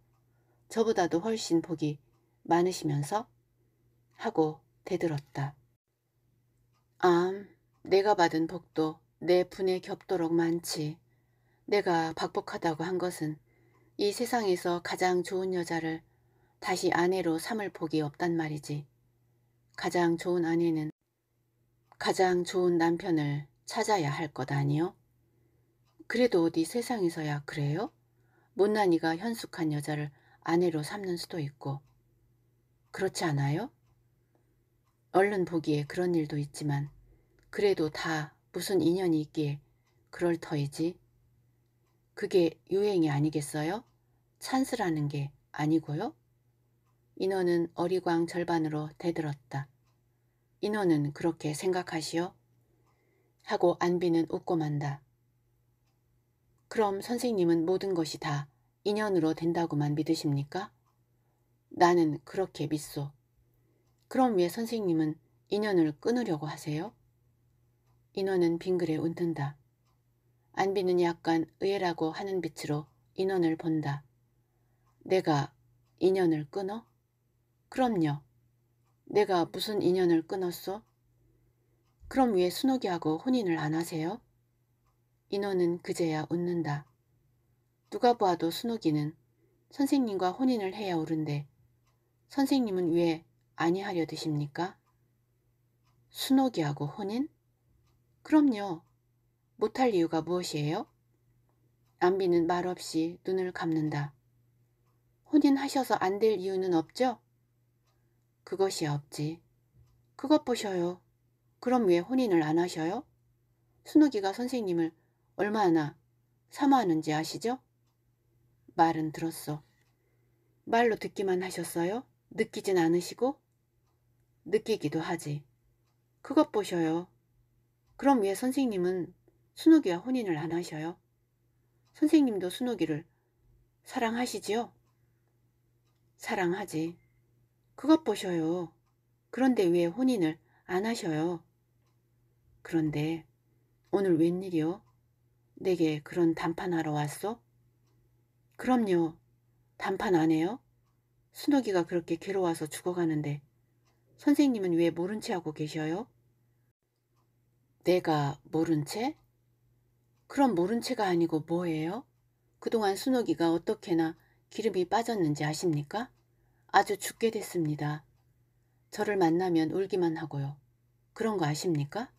A: 저보다도 훨씬 복이 많으시면서? 하고 대들었다. 암, 내가 받은 복도 내 분에 겹도록 많지. 내가 박복하다고 한 것은 이 세상에서 가장 좋은 여자를 다시 아내로 삼을 복이 없단 말이지. 가장 좋은 아내는 가장 좋은 남편을 찾아야 할 것 아니요? 그래도 어디 세상에서야 그래요? 못난이가 현숙한 여자를 아내로 삼는 수도 있고 그렇지 않아요? 얼른 보기에 그런 일도 있지만 그래도 다 무슨 인연이 있기에 그럴 터이지. 그게 유행이 아니겠어요? 찬스라는 게 아니고요? 인원은 어리광 절반으로 대들었다. 인원은 그렇게 생각하시오? 하고 안비는 웃고 만다. 그럼 선생님은 모든 것이 다 인연으로 된다고만 믿으십니까? 나는 그렇게 믿소. 그럼 왜 선생님은 인연을 끊으려고 하세요? 인원은 빙글에 웃는다. 안비는 약간 의외라고 하는 빛으로 인원을 본다. 내가 인연을 끊어? 그럼요. 내가 무슨 인연을 끊었어? 그럼 왜 순옥이하고 혼인을 안 하세요? 인호는 그제야 웃는다. 누가 보아도 순옥이는 선생님과 혼인을 해야 오른데 선생님은 왜 아니하려 드십니까? 순옥이하고 혼인? 그럼요. 못할 이유가 무엇이에요? 안비는 말없이 눈을 감는다. 혼인하셔서 안 될 이유는 없죠? 그것이 없지. 그것 보셔요. 그럼 왜 혼인을 안 하셔요? 순옥이가 선생님을 얼마나 사모하는지 아시죠? 말은 들었어. 말로 듣기만 하셨어요? 느끼진 않으시고? 느끼기도 하지. 그것 보셔요. 그럼 왜 선생님은 순옥이와 혼인을 안 하셔요? 선생님도 순옥이를 사랑하시지요? 사랑하지. 그것 보셔요. 그런데 왜 혼인을 안 하셔요? 그런데 오늘 웬일이요? 내게 그런 단판하러 왔어? 그럼요. 단판 안 해요? 순옥이가 그렇게 괴로워서 죽어가는데 선생님은 왜 모른 채 하고 계셔요? 내가 모른 채? 그럼 모른 채가 아니고 뭐예요? 그동안 순옥이가 어떻게나 기름이 빠졌는지 아십니까? 아주 죽게 됐습니다. 저를 만나면 울기만 하고요. 그런 거 아십니까?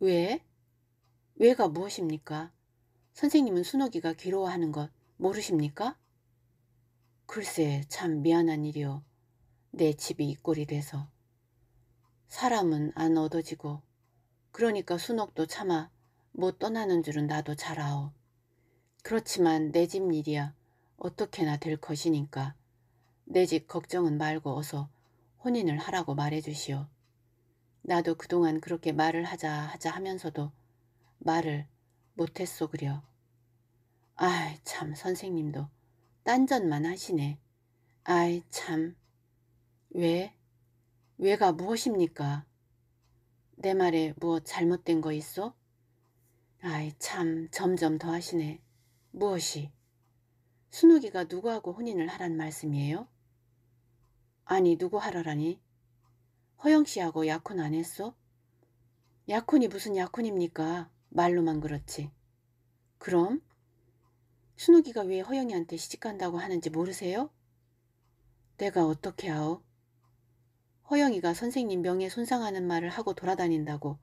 A: 왜? 왜가 무엇입니까? 선생님은 순옥이가 괴로워하는 것 모르십니까? 글쎄 참 미안한 일이요. 내 집이 이 꼴이 돼서. 사람은 안 얻어지고 그러니까 순옥도 차마 못 떠나는 줄은 나도 잘 아오. 그렇지만 내 집 일이야 어떻게나 될 것이니까 내 집 걱정은 말고 어서 혼인을 하라고 말해주시오. 나도 그동안 그렇게 말을 하자 하자 하면서도 말을 못했소 그려. 아이 참 선생님도 딴전만 하시네. 아이 참. 왜? 왜가 무엇입니까? 내 말에 무엇 잘못된 거 있어? 아이 참 점점 더 하시네. 무엇이? 순욱이가 누구하고 혼인을 하란 말씀이에요? 아니 누구 하라라니 허영씨하고 약혼 안 했어? 약혼이 무슨 약혼입니까? 말로만 그렇지. 그럼 순욱이가 왜 허영이한테 시집간다고 하는지 모르세요? 내가 어떻게 아오? 허영이가 선생님 명예 손상하는 말을 하고 돌아다닌다고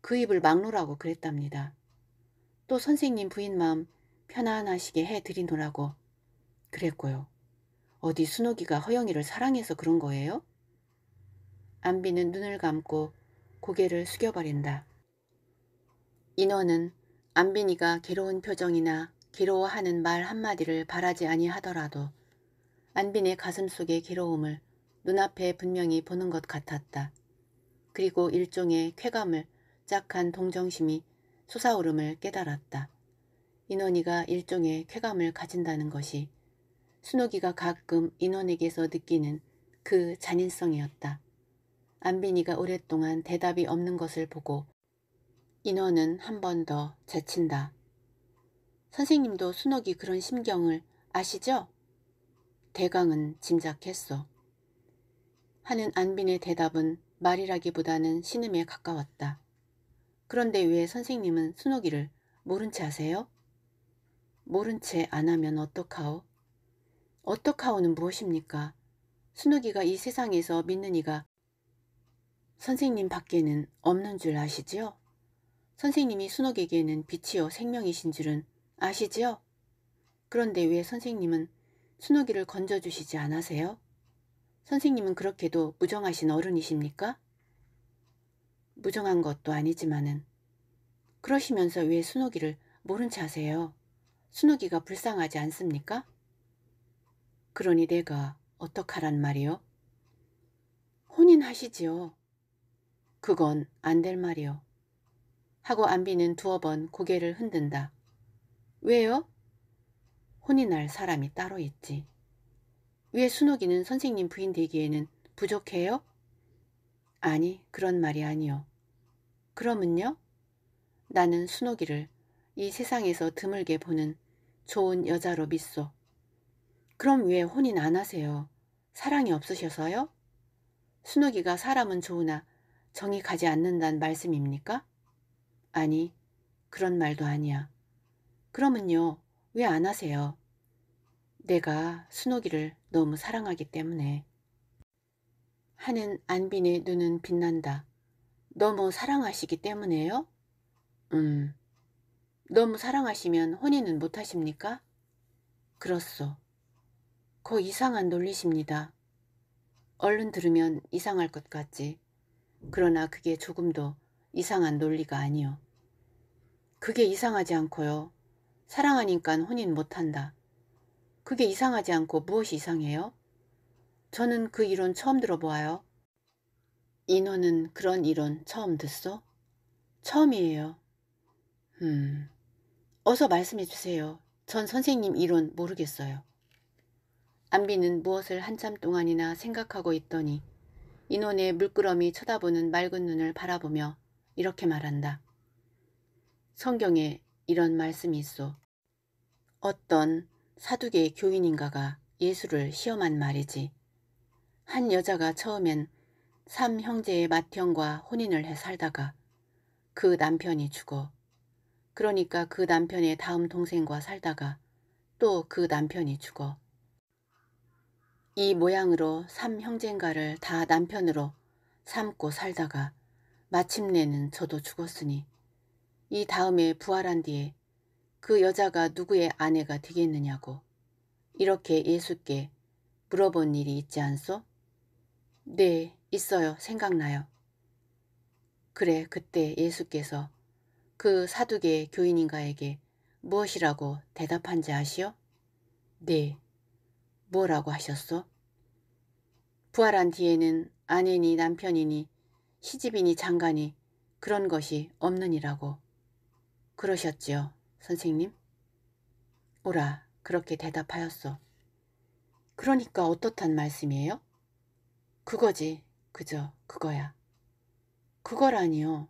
A: 그 입을 막노라고 그랬답니다. 또 선생님 부인 마음 편안하시게 해드리노라고 그랬고요. 어디 순옥이가 허영이를 사랑해서 그런 거예요? 안비는 눈을 감고 고개를 숙여버린다. 인원은 안빈이가 괴로운 표정이나 괴로워하는 말 한마디를 바라지 아니하더라도 안빈의 가슴속의 괴로움을 눈앞에 분명히 보는 것 같았다. 그리고 일종의 쾌감을 짝한 동정심이 솟아오름을 깨달았다. 인원이가 일종의 쾌감을 가진다는 것이 순옥이가 가끔 인원에게서 느끼는 그 잔인성이었다. 안빈이가 오랫동안 대답이 없는 것을 보고 인원은 한 번 더 제친다. 선생님도 순옥이 그런 심경을 아시죠? 대강은 짐작했어. 하는 안빈의 대답은 말이라기보다는 신음에 가까웠다. 그런데 왜 선생님은 순옥이를 모른 채 하세요? 모른 채 안 하면 어떡하오? 어떡하오는 무엇입니까? 순옥이가 이 세상에서 믿는 이가 선생님 밖에는 없는 줄 아시지요? 선생님이 순옥에게는 빛이요 생명이신 줄은 아시지요? 그런데 왜 선생님은 순옥이를 건져주시지 않으세요? 선생님은 그렇게도 무정하신 어른이십니까? 무정한 것도 아니지만은 그러시면서 왜 순옥이를 모른 체 하세요? 순옥이가 불쌍하지 않습니까? 그러니 내가 어떡하란 말이요? 혼인하시지요. 그건 안 될 말이요. 하고 안비는 두어 번 고개를 흔든다. 왜요? 혼이 날 사람이 따로 있지. 왜에 순옥이는 선생님 부인 되기에는 부족해요? 아니, 그런 말이 아니요. 그러면요? 나는 순옥이를 이 세상에서 드물게 보는 좋은 여자로 믿소. 그럼 왜 혼인 안 하세요? 사랑이 없으셔서요? 순옥이가 사람은 좋으나 정이 가지 않는단 말씀입니까? 아니, 그런 말도 아니야. 그러면요, 왜 안 하세요? 내가 순옥이를 너무 사랑하기 때문에. 하는 안빈의 눈은 빛난다. 너무 사랑하시기 때문에요? 음, 너무 사랑하시면 혼인은 못하십니까? 그렇소. 거 이상한 논리십니다. 얼른 들으면 이상할 것 같지. 그러나 그게 조금도 이상한 논리가 아니요. 그게 이상하지 않고요. 사랑하니까 혼인 못한다. 그게 이상하지 않고 무엇이 이상해요? 저는 그 이론 처음 들어보아요. 인호는 그런 이론 처음 듣소? 처음이에요. 음, 어서 말씀해 주세요. 전 선생님 이론 모르겠어요. 안비는 무엇을 한참 동안이나 생각하고 있더니 인원의 물끄러미 쳐다보는 맑은 눈을 바라보며 이렇게 말한다. 성경에 이런 말씀이 있어. 어떤 사두개의 교인인가가 예수를 시험한 말이지. 한 여자가 처음엔 삼 형제의 맏형과 혼인을 해 살다가 그 남편이 죽어. 그러니까 그 남편의 다음 동생과 살다가 또 그 남편이 죽어. 이 모양으로 삼 형제인가를 다 남편으로 삼고 살다가 마침내는 저도 죽었으니 이 다음에 부활한 뒤에 그 여자가 누구의 아내가 되겠느냐고 이렇게 예수께 물어본 일이 있지 않소? 네, 있어요. 생각나요. 그래, 그때 예수께서 그 사두개 교인인가에게 무엇이라고 대답한지 아시오? 네, 뭐라고 하셨소? 부활한 뒤에는 아내니 남편이니 시집이니 장가니 그런 것이 없느니라고. 그러셨지요, 선생님? 오라, 그렇게 대답하였소. 그러니까 어떻단 말씀이에요? 그거지, 그저 그거야. 그거라니요.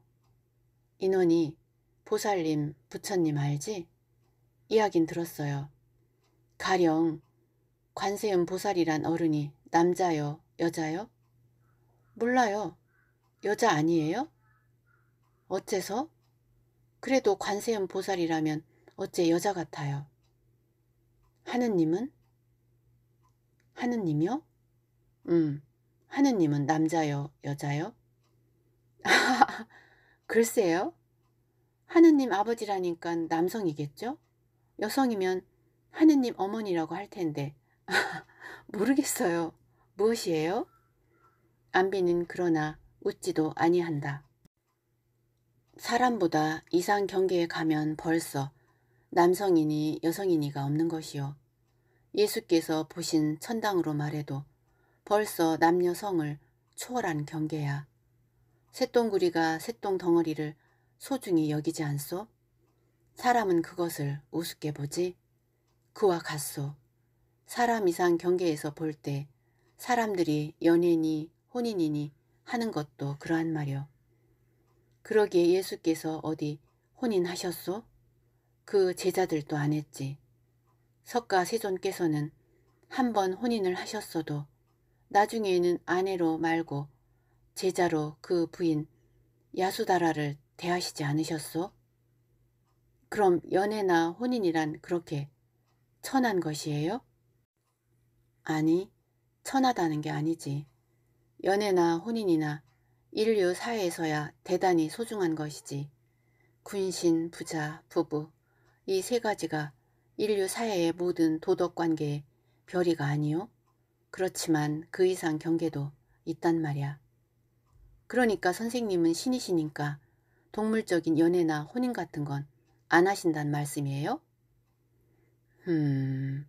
A: 인원이 보살님, 부처님 알지? 이야긴 들었어요. 가령 관세음 보살이란 어른이 남자요, 여자요? 몰라요. 여자 아니에요? 어째서? 그래도 관세음 보살이라면 어째 여자 같아요. 하느님은? 하느님이요? 음, 하느님은 남자요, 여자요? <laughs> 글쎄요. 하느님 아버지라니까 남성이겠죠? 여성이면 하느님 어머니라고 할 텐데. <laughs> 모르겠어요. 무엇이에요? 안비는 그러나 웃지도 아니한다. 사람보다 이상 경계에 가면 벌써 남성이니 여성이니가 없는 것이요. 예수께서 보신 천당으로 말해도 벌써 남녀성을 초월한 경계야. 새똥구리가 새똥 덩어리를 소중히 여기지 않소? 사람은 그것을 우습게 보지? 그와 같소. 사람 이상 경계에서 볼 때 사람들이 연인이 혼인이니 하는 것도 그러한 말이오. 그러기에 예수께서 어디 혼인하셨소? 그 제자들도 안 했지. 석가 세존께서는 한 번 혼인을 하셨어도 나중에는 아내로 말고 제자로 그 부인 야수다라를 대하시지 않으셨소? 그럼 연애나 혼인이란 그렇게 천한 것이에요? 아니, 천하다는 게 아니지. 연애나 혼인이나 인류 사회에서야 대단히 소중한 것이지. 군신, 부자, 부부 이 세 가지가 인류 사회의 모든 도덕관계의 별이가 아니요? 그렇지만 그 이상 경계도 있단 말이야. 그러니까 선생님은 신이시니까 동물적인 연애나 혼인 같은 건 안 하신단 말씀이에요? 음...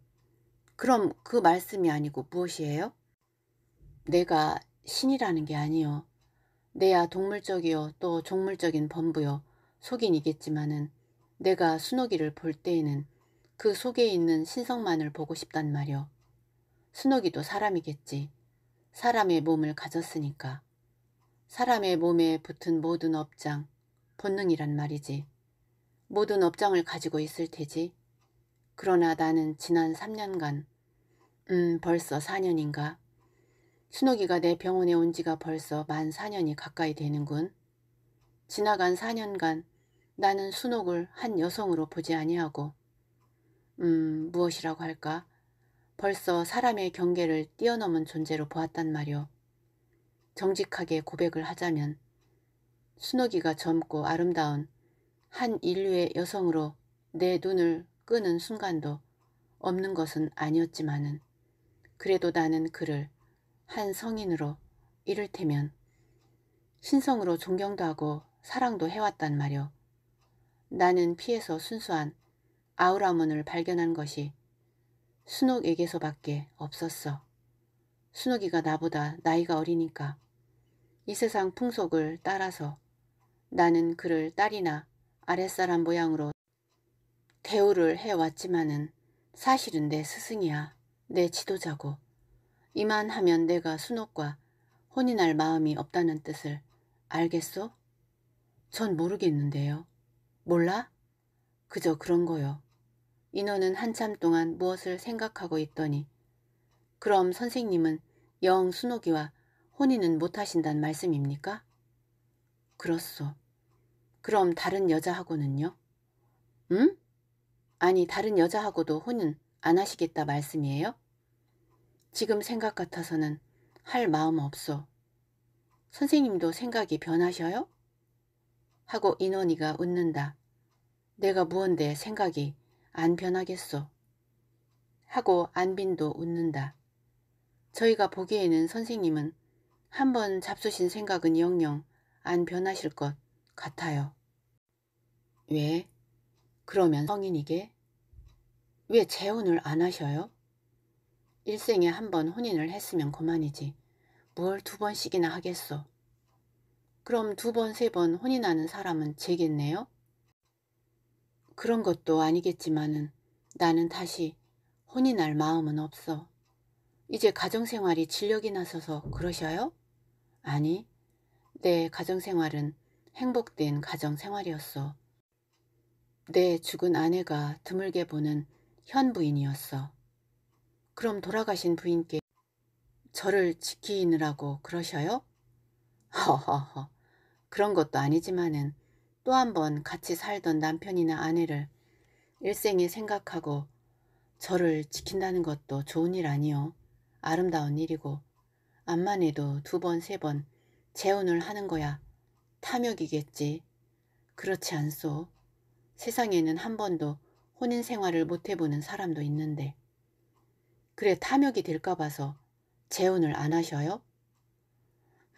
A: 그럼 그 말씀이 아니고 무엇이에요? 내가 신이라는 게 아니요. 내야 동물적이요 또 종물적인 범부요 속인이겠지만은 내가 순옥이를 볼 때에는 그 속에 있는 신성만을 보고 싶단 말이오 순옥이도 사람이겠지. 사람의 몸을 가졌으니까. 사람의 몸에 붙은 모든 업장, 본능이란 말이지. 모든 업장을 가지고 있을 테지. 그러나 나는 지난 3년간, 음 벌써 4년인가? 순옥이가 내 병원에 온 지가 벌써 만 4년이 가까이 되는군. 지나간 4년간 나는 순옥을 한 여성으로 보지 아니하고 음 무엇이라고 할까 벌써 사람의 경계를 뛰어넘은 존재로 보았단 말이오. 정직하게 고백을 하자면 순옥이가 젊고 아름다운 한 인류의 여성으로 내 눈을 끄는 순간도 없는 것은 아니었지만은 그래도 나는 그를 한 성인으로 이를테면 신성으로 존경도 하고 사랑도 해왔단 말요. 나는 피에서 순수한 아우라문을 발견한 것이 순옥에게서밖에 없었어. 순옥이가 나보다 나이가 어리니까 이 세상 풍속을 따라서 나는 그를 딸이나 아랫사람 모양으로 대우를 해왔지만은 사실은 내 스승이야, 내 지도자고 이만 하면 내가 순옥과 혼인할 마음이 없다는 뜻을 알겠소? 전 모르겠는데요. 몰라? 그저 그런 거요. 인호는 한참 동안 무엇을 생각하고 있더니 그럼 선생님은 영 순옥이와 혼인은 못하신단 말씀입니까? 그렇소. 그럼 다른 여자하고는요? 응? 아니 다른 여자하고도 혼인안 하시겠다 말씀이에요? 지금 생각 같아서는 할 마음 없어 선생님도 생각이 변하셔요? 하고 인원이가 웃는다. 내가 무언데 생각이 안 변하겠소. 하고 안빈도 웃는다. 저희가 보기에는 선생님은 한번 잡수신 생각은 영영 안 변하실 것 같아요. 왜? 그러면 성인이게? 왜 재혼을 안 하셔요? 일생에 한 번 혼인을 했으면 그만이지. 뭘 두 번씩이나 하겠소. 그럼 두 번, 세 번 혼인하는 사람은 제겠네요 그런 것도 아니겠지만은 나는 다시 혼인할 마음은 없어. 이제 가정생활이 진력이 나서서 그러셔요? 아니, 내 가정생활은 행복된 가정생활이었어. 내 죽은 아내가 드물게 보는 현부인이었어. 그럼 돌아가신 부인께 저를 지키느라고 그러셔요? 허허허 그런 것도 아니지만은 또 한 번 같이 살던 남편이나 아내를 일생에 생각하고 저를 지킨다는 것도 좋은 일 아니요. 아름다운 일이고 암만 해도 두 번 세 번 재혼을 하는 거야. 탐욕이겠지. 그렇지 않소. 세상에는 한 번도 혼인 생활을 못 해보는 사람도 있는데 그래 탐욕이 될까 봐서 재혼을 안 하셔요?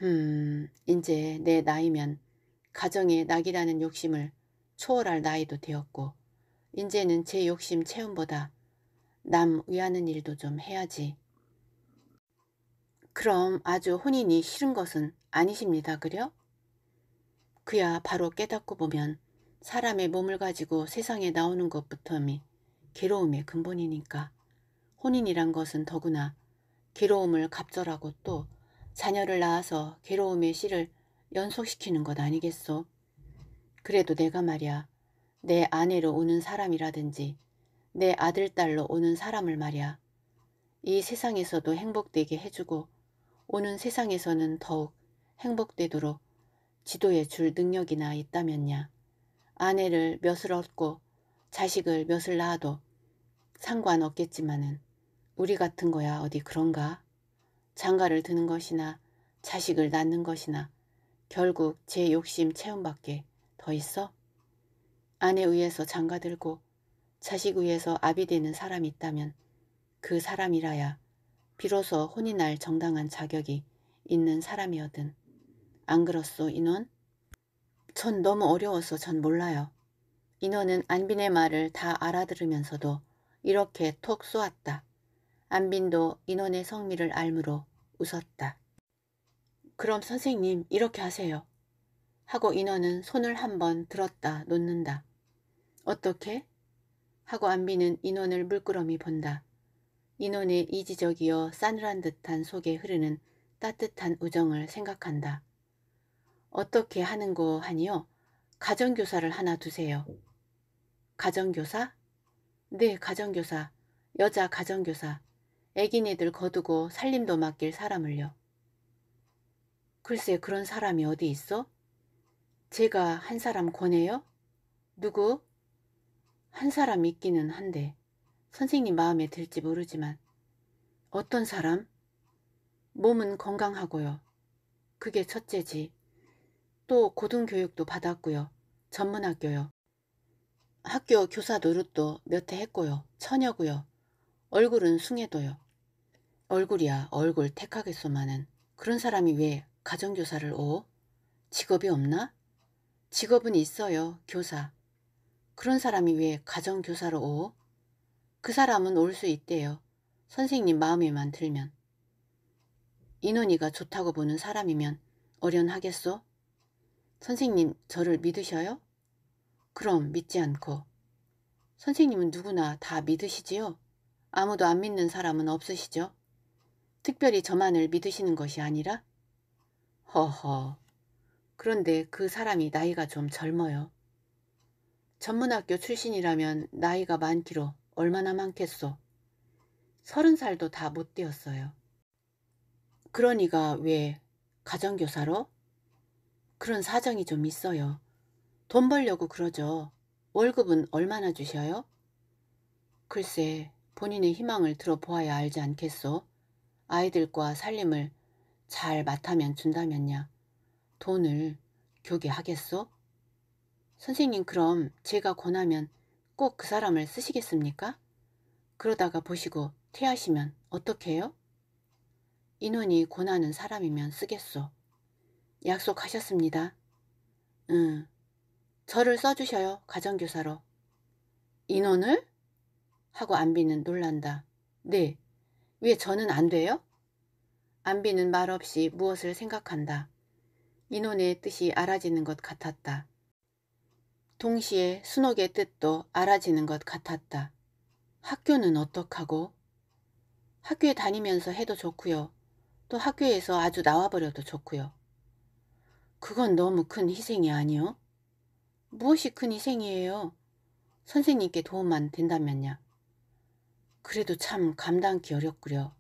A: 음, 이제 내 나이면 가정의 낙이라는 욕심을 초월할 나이도 되었고 이제는 제 욕심 체험보다 남 위하는 일도 좀 해야지. 그럼 아주 혼인이 싫은 것은 아니십니다. 그려? 그야 바로 깨닫고 보면 사람의 몸을 가지고 세상에 나오는 것부터미 괴로움의 근본이니까. 혼인이란 것은 더구나 괴로움을 갑절하고 또 자녀를 낳아서 괴로움의 씨를 연속시키는 것 아니겠소? 그래도 내가 말이야 내 아내로 오는 사람이라든지 내 아들, 딸로 오는 사람을 말이야 이 세상에서도 행복되게 해주고 오는 세상에서는 더욱 행복되도록 지도해 줄 능력이나 있다면야 아내를 몇을 얻고 자식을 몇을 낳아도 상관없겠지만은 우리 같은 거야 어디 그런가? 장가를 드는 것이나 자식을 낳는 것이나 결국 제 욕심 체험밖에 더 있어? 아내 위에서 장가들고 자식 위에서 아비 되는 사람이 있다면 그 사람이라야 비로소 혼이 날 정당한 자격이 있는 사람이어든안 그렇소 인원? 전 너무 어려워서 전 몰라요. 인원은 안빈의 말을 다 알아들으면서도 이렇게 톡 쏘았다. 안빈도 인원의 성미를 알므로 웃었다. 그럼 선생님 이렇게 하세요. 하고 인원은 손을 한 번 들었다 놓는다. 어떻게? 하고 안빈은 인원을 물끄러미 본다. 인원의 이지적이어 싸늘한 듯한 속에 흐르는 따뜻한 우정을 생각한다. 어떻게 하는 거 하니요? 가정교사를 하나 두세요. 가정교사? 네, 가정교사. 여자 가정교사. 애기네들 거두고 살림도 맡길 사람을요. 글쎄 그런 사람이 어디 있어? 제가 한 사람 권해요? 누구? 한 사람 있기는 한데 선생님 마음에 들지 모르지만 어떤 사람? 몸은 건강하고요. 그게 첫째지. 또 고등교육도 받았고요. 전문학교요. 학교 교사 노릇도 몇 해 했고요. 처녀고요. 얼굴은 숭해도요. 얼굴이야 얼굴 택하겠소만은 그런 사람이 왜 가정교사를 오? 어? 직업이 없나? 직업은 있어요 교사. 그런 사람이 왜가정교사를 오? 어? 그 사람은 올 수 있대요. 선생님 마음에만 들면. 인원이가 좋다고 보는 사람이면 어련하겠소? 선생님 저를 믿으셔요? 그럼 믿지 않고. 선생님은 누구나 다 믿으시지요? 아무도 안 믿는 사람은 없으시죠? 특별히 저만을 믿으시는 것이 아니라? 허허. 그런데 그 사람이 나이가 좀 젊어요. 전문학교 출신이라면 나이가 많기로 얼마나 많겠소. 서른 살도 다 못 되었어요. 그러니가 왜 가정교사로? 그런 사정이 좀 있어요. 돈 벌려고 그러죠. 월급은 얼마나 주셔요? 글쎄 본인의 희망을 들어보아야 알지 않겠소. 아이들과 살림을 잘 맡아면 준다면야 돈을 교계하겠소? 선생님 그럼 제가 권하면 꼭 그 사람을 쓰시겠습니까? 그러다가 보시고 퇴하시면 어떡해요? 인원이 권하는 사람이면 쓰겠소. 약속하셨습니다. 응. 저를 써주셔요. 가정교사로. 인원을? 하고 안비는 놀란다. 네. 왜 저는 안 돼요? 안비는 말없이 무엇을 생각한다. 인혼의 뜻이 알아지는 것 같았다. 동시에 순옥의 뜻도 알아지는 것 같았다. 학교는 어떡하고? 학교에 다니면서 해도 좋고요. 또 학교에서 아주 나와버려도 좋고요. 그건 너무 큰 희생이 아니요? 무엇이 큰 희생이에요? 선생님께 도움만 된다면요 그래도 참 감당하기 어렵구려.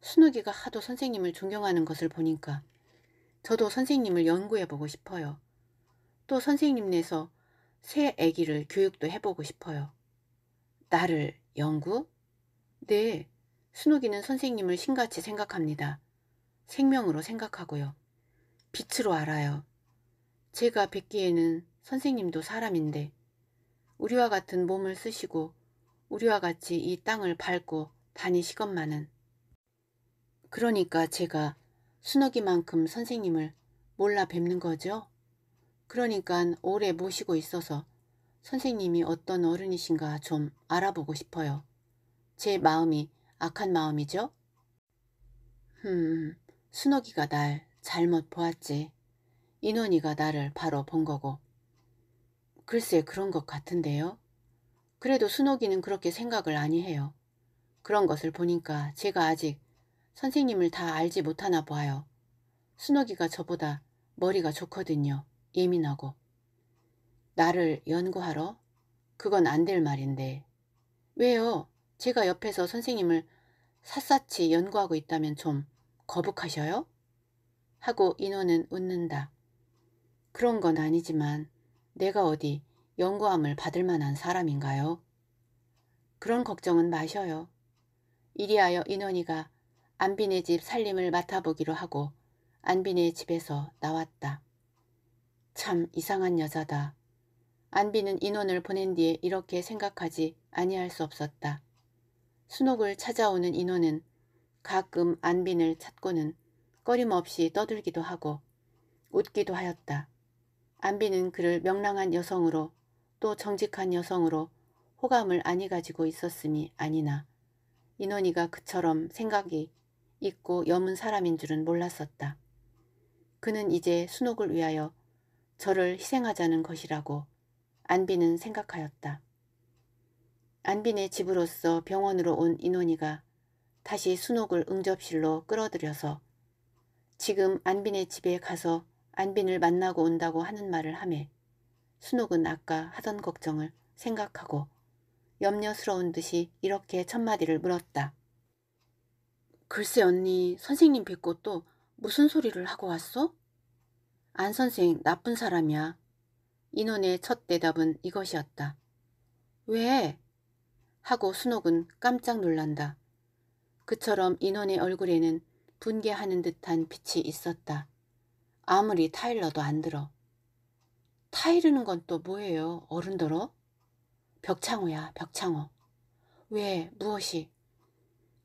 A: 순욱기가 하도 선생님을 존경하는 것을 보니까 저도 선생님을 연구해보고 싶어요. 또 선생님네서 새 아기를 교육도 해보고 싶어요. 나를 연구? 네, 순욱기는 선생님을 신같이 생각합니다. 생명으로 생각하고요. 빛으로 알아요. 제가 뵙기에는 선생님도 사람인데 우리와 같은 몸을 쓰시고 우리와 같이 이 땅을 밟고 다니시건만은. 그러니까 제가 순어기만큼 선생님을 몰라 뵙는 거죠? 그러니까 오래 모시고 있어서 선생님이 어떤 어른이신가 좀 알아보고 싶어요. 제 마음이 악한 마음이죠? 흠, 순옥이가 날 잘못 보았지. 인원이가 나를 바로 본 거고. 글쎄 그런 것 같은데요. 그래도 순옥이는 그렇게 생각을 아니 해요. 그런 것을 보니까 제가 아직 선생님을 다 알지 못하나 봐요. 순옥이가 저보다 머리가 좋거든요. 예민하고. 나를 연구하러? 그건 안 될 말인데. 왜요? 제가 옆에서 선생님을 샅샅이 연구하고 있다면 좀 거북하셔요? 하고 인호는 웃는다. 그런 건 아니지만 내가 어디 연구함을 받을 만한 사람인가요? 그런 걱정은 마셔요. 이리하여 인원이가 안빈의 집 살림을 맡아보기로 하고 안빈의 집에서 나왔다. 참 이상한 여자다. 안빈은 인원을 보낸 뒤에 이렇게 생각하지 아니할 수 없었다. 순옥을 찾아오는 인원은 가끔 안빈을 찾고는 꺼림없이 떠들기도 하고 웃기도 하였다. 안빈은 그를 명랑한 여성으로 또 정직한 여성으로 호감을 아니 가지고 있었음이 아니나 인원이가 그처럼 생각이 있고 염은 사람인 줄은 몰랐었다. 그는 이제 순옥을 위하여 저를 희생하자는 것이라고 안비는 생각하였다. 안빈의 집으로서 병원으로 온 인원이가 다시 순옥을 응접실로 끌어들여서 지금 안빈의 집에 가서 안빈을 만나고 온다고 하는 말을 하며 순옥은 아까 하던 걱정을 생각하고 염려스러운 듯이 이렇게 첫마디를 물었다. 글쎄 언니 선생님 뵙고 또 무슨 소리를 하고 왔어? 안 선생 나쁜 사람이야. 인원의 첫 대답은 이것이었다. 왜? 하고 순옥은 깜짝 놀란다. 그처럼 인원의 얼굴에는 분개하는 듯한 빛이 있었다. 아무리 타일러도 안 들어. 타이르는 건 또 뭐예요? 어른더러? 벽창호야, 벽창호. 왜, 무엇이?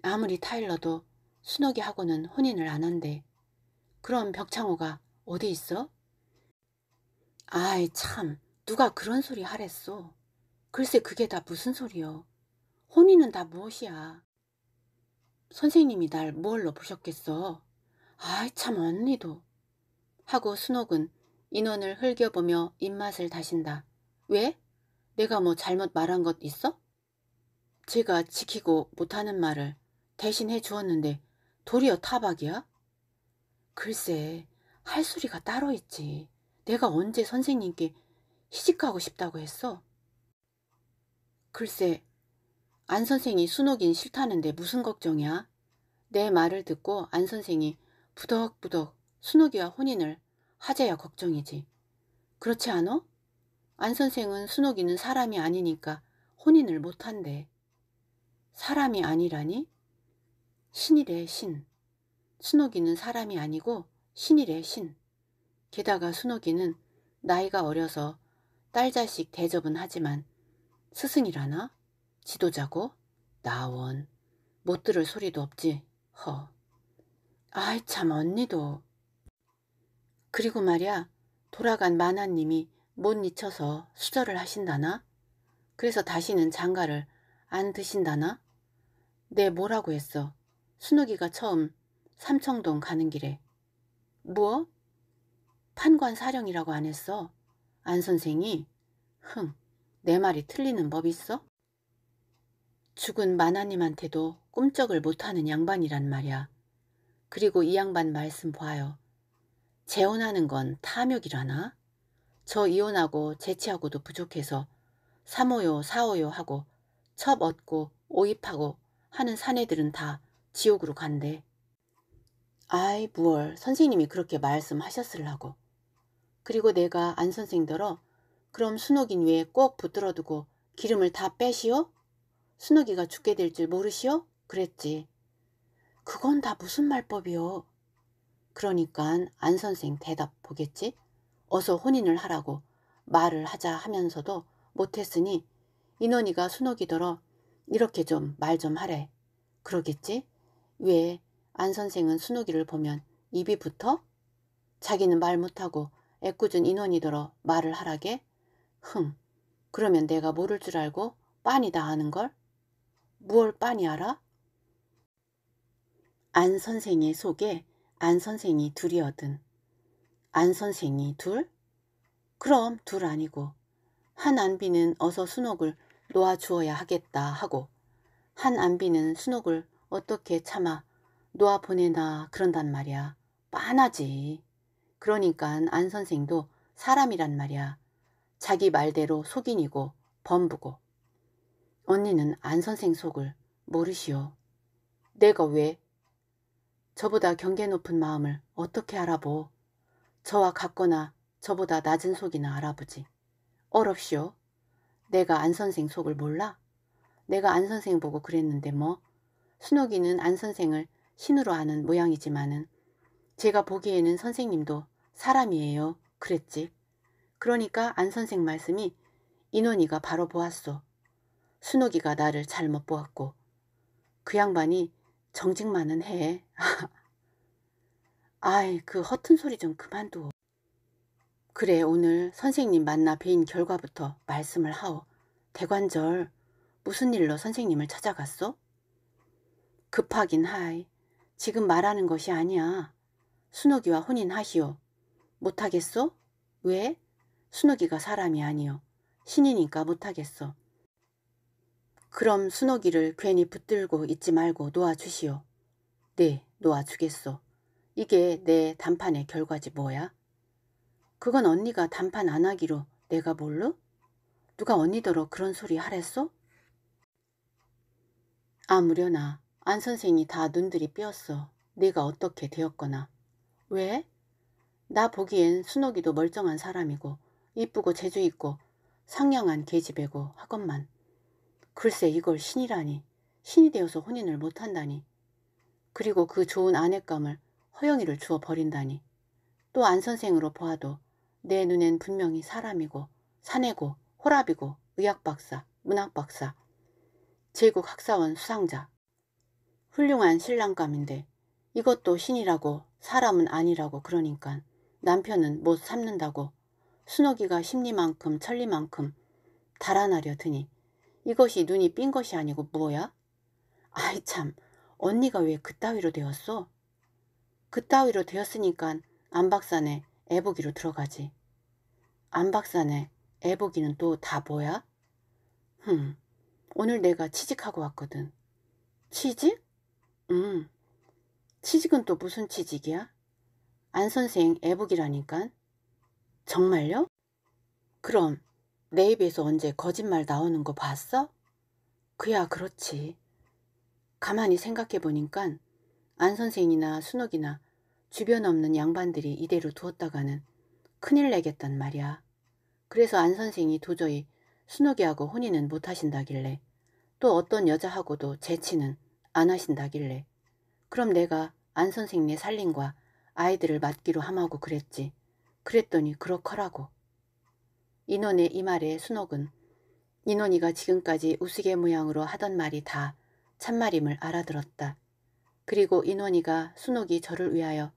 A: 아무리 타일러도 순옥이하고는 혼인을 안 한대. 그럼 벽창호가 어디 있어? 아이 참 누가 그런 소리 하랬어 글쎄 그게 다 무슨 소리여. 혼인은 다 무엇이야. 선생님이 날 뭘로 보셨겠어. 아이 참 언니도. 하고 순옥은 인원을 흘겨보며 입맛을 다신다. 왜? 내가 뭐 잘못 말한 것 있어? 제가 지키고 못하는 말을 대신해 주었는데 도리어 타박이야? 글쎄, 할 소리가 따로 있지. 내가 언제 선생님께 시집가고 싶다고 했어? 글쎄, 안 선생이 순옥인 싫다는데 무슨 걱정이야? 내 말을 듣고 안 선생이 부덕부덕 순옥이와 혼인을 하재야 걱정이지. 그렇지 않어? 안 선생은 순옥이는 사람이 아니니까 혼인을 못한대. 사람이 아니라니? 신이래 신. 순옥이는 사람이 아니고 신이래 신. 게다가 순옥이는 나이가 어려서 딸 자식 대접은 하지만 스승이라나? 지도자고? 나원. 못 들을 소리도 없지. 허. 아이 참 언니도. 그리고 말이야 돌아간 마나님이 못잊혀서 수절을 하신다나? 그래서 다시는 장가를 안 드신다나? 네 뭐라고 했어? 순욱이가 처음 삼청동 가는 길에. 뭐? 판관 사령이라고 안 했어? 안 선생이? 흥, 내 말이 틀리는 법 있어? 죽은 마나님한테도 꿈쩍을 못하는 양반이란 말이야. 그리고 이 양반 말씀 봐요. 재혼하는 건 탐욕이라나? 저 이혼하고 재치하고도 부족해서 3호요 사호요 하고 첩 얻고 오입하고 하는 사내들은 다 지옥으로 간대. 아이 무얼 선생님이 그렇게 말씀하셨을라고. 그리고 내가 안 선생더러 그럼 순옥인 위에 꼭 붙들어두고 기름을 다 빼시오? 순옥이가 죽게 될 줄 모르시오? 그랬지. 그건 다 무슨 말법이오 그러니까 안 선생 대답 보겠지? 어서 혼인을 하라고 말을 하자 하면서도 못했으니 인원이가 순옥이더러 이렇게 좀 말좀 좀 하래. 그러겠지? 왜 안 선생은 순옥이를 보면 입이 붙어? 자기는 말 못하고 애꿎은 인원이더러 말을 하라게? 흠, 그러면 내가 모를 줄 알고 빤이다 하는걸? 무얼 빤이 알아? 안 선생의 속에 안 선생이 둘이거든. 안 선생이 둘? 그럼 둘 아니고 한 안비는 어서 순옥을 놓아주어야 하겠다 하고 한 안비는 순옥을 어떻게 참아 놓아보내나 그런단 말이야. 빤하지. 그러니까 안 선생도 사람이란 말이야. 자기 말대로 속인이고 범부고. 언니는 안 선생 속을 모르시오. 내가 왜 저보다 경계 높은 마음을 어떻게 알아보? 저와 같거나 저보다 낮은 속이나 알아보지. 어렵시오. 내가 안 선생 속을 몰라? 내가 안 선생 보고 그랬는데 뭐. 순옥이는 안 선생을 신으로 아는 모양이지만은 제가 보기에는 선생님도 사람이에요. 그랬지. 그러니까 안 선생 말씀이 인원이가 바로 보았소. 순옥이가 나를 잘못 보았고 그 양반이 정직만은 해. <laughs> 아이 그 허튼 소리 좀그만두어 그래 오늘 선생님 만나 뵌 결과부터 말씀을 하오. 대관절 무슨 일로 선생님을 찾아갔소? 급하긴 하이. 지금 말하는 것이 아니야. 순옥이와 혼인하시오. 못하겠소? 왜? 순옥이가 사람이 아니오. 신이니까 못하겠소. 그럼 순옥이를 괜히 붙들고 있지 말고 놓아주시오. 네, 놓아주겠소. 이게 내 단판의 결과지 뭐야? 그건 언니가 단판 안 하기로 내가 뭘로? 누가 언니더러 그런 소리 하랬소? 아무려나 안 선생이 다 눈들이 삐었어. 내가 어떻게 되었거나. 왜? 나 보기엔 순옥이도 멀쩡한 사람이고 이쁘고 재주있고 상냥한 계집애고 하건만 글쎄 이걸 신이라니. 신이 되어서 혼인을 못한다니. 그리고 그 좋은 아내감을 허영이를 주어 버린다니. 또 안 선생으로 보아도 내 눈엔 분명히 사람이고 사내고 호랍이고 의학박사, 문학박사, 제국 학사원 수상자. 훌륭한 신랑감인데 이것도 신이라고 사람은 아니라고 그러니까 남편은 못 삼는다고 순옥이가 심리만큼 천리만큼 달아나려 드니 이것이 눈이 삔 것이 아니고 뭐야? 아이 참, 언니가 왜 그따위로 되었어? 그따위로 되었으니까 안박산에 애보기로 들어가지. 안박산에 애보기는 또 다 뭐야? 흠, 오늘 내가 취직하고 왔거든. 취직? 음, 취직은 또 무슨 취직이야? 안 선생 애복이라니까. 정말요? 그럼 내 입에서 언제 거짓말 나오는 거 봤어? 그야 그렇지. 가만히 생각해 보니깐안 선생이나 순옥이나 주변 없는 양반들이 이대로 두었다가는 큰일 내겠단 말이야. 그래서 안 선생이 도저히 순옥이하고 혼인은 못 하신다길래 또 어떤 여자하고도 재치는 안 하신다길래 그럼 내가 안 선생네 살림과 아이들을 맡기로 함하고 그랬지. 그랬더니 그렇거라고. 인원의 이 말에 순옥은 인원이가 지금까지 우스개 모양으로 하던 말이 다 참말임을 알아들었다. 그리고 인원이가 순옥이 저를 위하여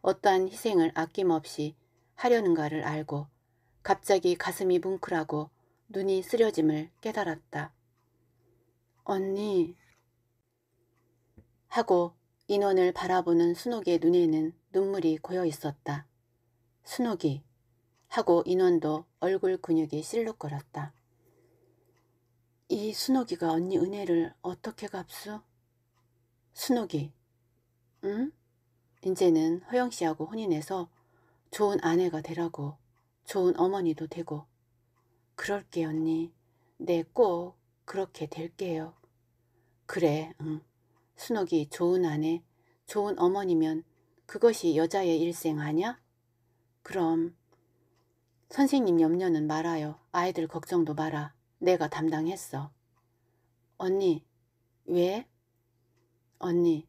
A: 어떠한 희생을 아낌없이 하려는가를 알고 갑자기 가슴이 뭉클하고 눈이 쓰려짐을 깨달았다. 언니 하고 인원을 바라보는 순옥의 눈에는 눈물이 고여 있었다. 순옥이 하고 인원도 얼굴 근육이 실룩거렸다. 이 순옥이가 언니 은혜를 어떻게 갚수? 순옥이. 응? 이제는 허영씨하고 혼인해서 좋은 아내가 되라고 좋은 어머니도 되고 그럴게 언니. 내꼭 네, 그렇게 될게요. 그래 응. 순옥이 좋은 아내 좋은 어머니면 그것이 여자의 일생 아냐? 그럼 선생님 염려는 말아요. 아이들 걱정도 말아. 내가 담당했어. 언니, 왜? 언니,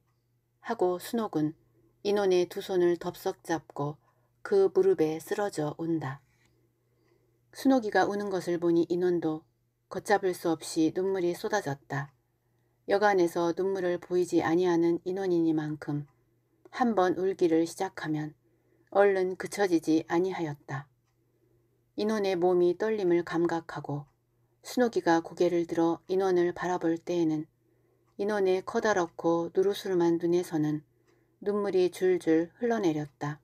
A: 하고 순옥은 인원의 두 손을 덥석 잡고 그 무릎에 쓰러져 온다. 순옥이가 우는 것을 보니 인원도 걷잡을 수 없이 눈물이 쏟아졌다. 여간에서 눈물을 보이지 아니하는 인원이니만큼 한번 울기를 시작하면 얼른 그쳐지지 아니하였다. 인원의 몸이 떨림을 감각하고 순옥이가 고개를 들어 인원을 바라볼 때에는 인원의 커다랗고 누르스름한 눈에서는 눈물이 줄줄 흘러내렸다.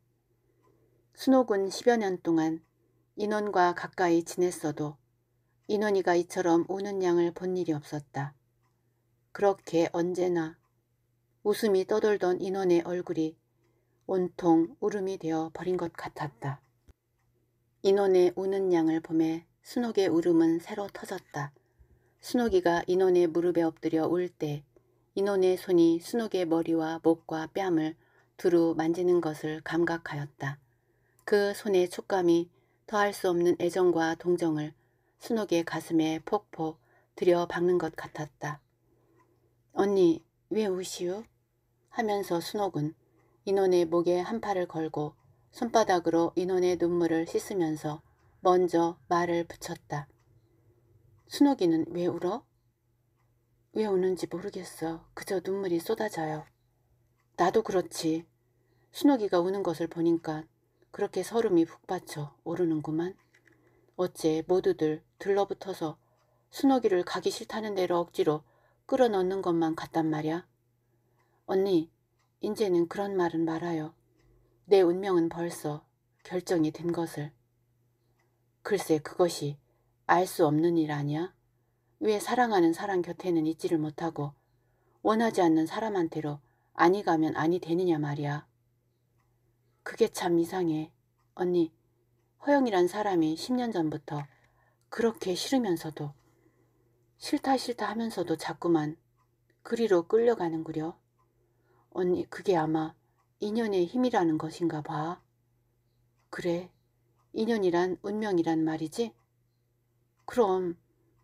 A: 순옥은 십여년 동안 인원과 가까이 지냈어도 인원이가 이처럼 우는 양을 본 일이 없었다. 그렇게 언제나 웃음이 떠돌던 인원의 얼굴이 온통 울음이 되어 버린 것 같았다. 인원의 우는 양을 보매 순옥의 울음은 새로 터졌다. 순옥이가 인원의 무릎에 엎드려 울 때 인원의 손이 순옥의 머리와 목과 뺨을 두루 만지는 것을 감각하였다. 그 손의 촉감이 더할 수 없는 애정과 동정을 순옥의 가슴에 폭폭 들여박는 것 같았다. 언니 왜 우시오? 하면서 순옥은 인원의 목에 한 팔을 걸고 손바닥으로 인원의 눈물을 씻으면서 먼저 말을 붙였다. 순옥이는 왜 울어? 왜 우는지 모르겠어. 그저 눈물이 쏟아져요. 나도 그렇지. 순옥이가 우는 것을 보니까 그렇게 서름이 북받쳐 오르는구만. 어째 모두들 들러붙어서 순옥이를 가기 싫다는 대로 억지로 끌어넣는 것만 같단 말이야. 언니, 이제는 그런 말은 말아요. 내 운명은 벌써 결정이 된 것을. 글쎄 그것이 알 수 없는 일 아니야? 왜 사랑하는 사람 곁에는 있지를 못하고 원하지 않는 사람한테로 아니 가면 아니 되느냐 말이야. 그게 참 이상해. 언니, 허영이란 사람이 10년 전부터 그렇게 싫으면서도 싫다 싫다 하면서도 자꾸만 그리로 끌려가는구려. 언니, 그게 아마 인연의 힘이라는 것인가 봐. 그래, 인연이란 운명이란 말이지? 그럼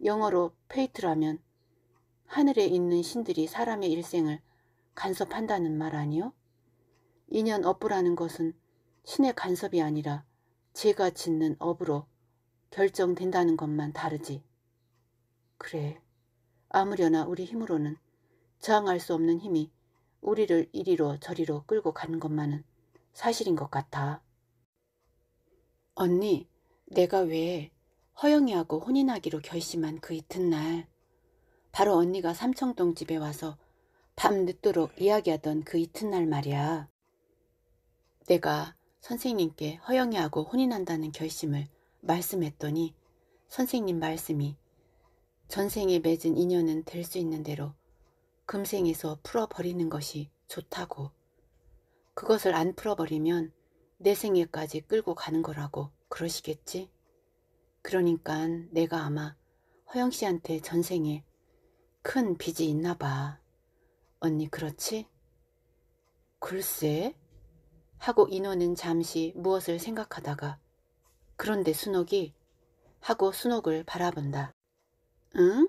A: 영어로 페이트라면 하늘에 있는 신들이 사람의 일생을 간섭한다는 말 아니요? 인연 업부라는 것은 신의 간섭이 아니라 제가 짓는 업으로 결정된다는 것만 다르지. 그래, 아무려나 우리 힘으로는 저항할 수 없는 힘이 우리를 이리로 저리로 끌고 가는 것만은 사실인 것 같아. 언니, 내가 왜 허영이하고 혼인하기로 결심한 그 이튿날 바로 언니가 삼청동 집에 와서 밤 늦도록 이야기하던 그 이튿날 말이야. 내가 선생님께 허영이하고 혼인한다는 결심을 말씀했더니 선생님 말씀이 전생에 맺은 인연은 될 수 있는 대로 금생에서 풀어버리는 것이 좋다고. 그것을 안 풀어버리면 내 생에까지 끌고 가는 거라고 그러시겠지? 그러니까 내가 아마 허영 씨한테 전생에 큰 빚이 있나 봐. 언니 그렇지? 글쎄? 하고 인호는 잠시 무엇을 생각하다가 그런데 순옥이 하고 순옥을 바라본다. 응?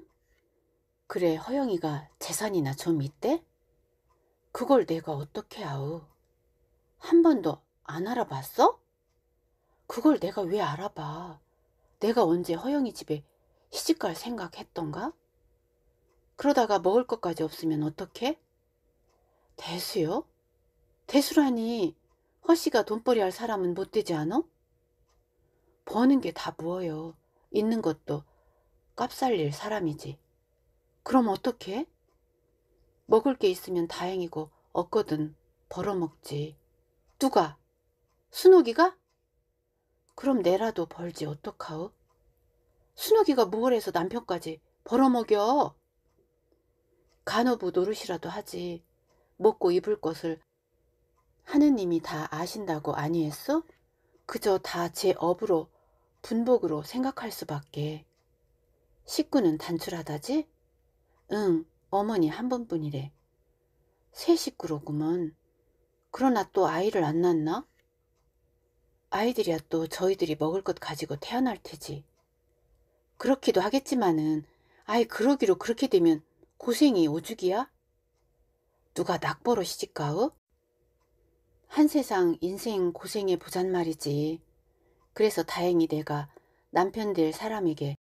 A: 그래 허영이가 재산이나 좀 있대? 그걸 내가 어떻게 아우? 한 번도 안 알아봤어? 그걸 내가 왜 알아봐? 내가 언제 허영이 집에 시집갈 생각했던가? 그러다가 먹을 것까지 없으면 어떡해? 대수요? 대수라니 허씨가 돈벌이 할 사람은 못 되지 않아 버는 게다 뭐예요. 있는 것도 값살릴 사람이지. 그럼 어떻게? 먹을 게 있으면 다행이고 없거든 벌어먹지. 누가? 순옥이가? 그럼 내라도 벌지 어떡하오? 순옥이가 뭘 해서 남편까지 벌어먹여? 간호부 노릇이라도 하지. 먹고 입을 것을 하느님이 다 아신다고 아니했어? 그저 다 제 업으로 분복으로 생각할 수밖에. 식구는 단출하다지? 응, 어머니 한 번뿐이래. 세 식구로구먼. 그러나 또 아이를 안 낳나? 아이들이야 또 저희들이 먹을 것 가지고 태어날 테지. 그렇기도 하겠지만은 아이 그러기로 그렇게 되면 고생이 오죽이야? 누가 낙보로 시집가우? 한세상 인생 고생해 보잔 말이지. 그래서 다행히 내가 남편 될 사람에게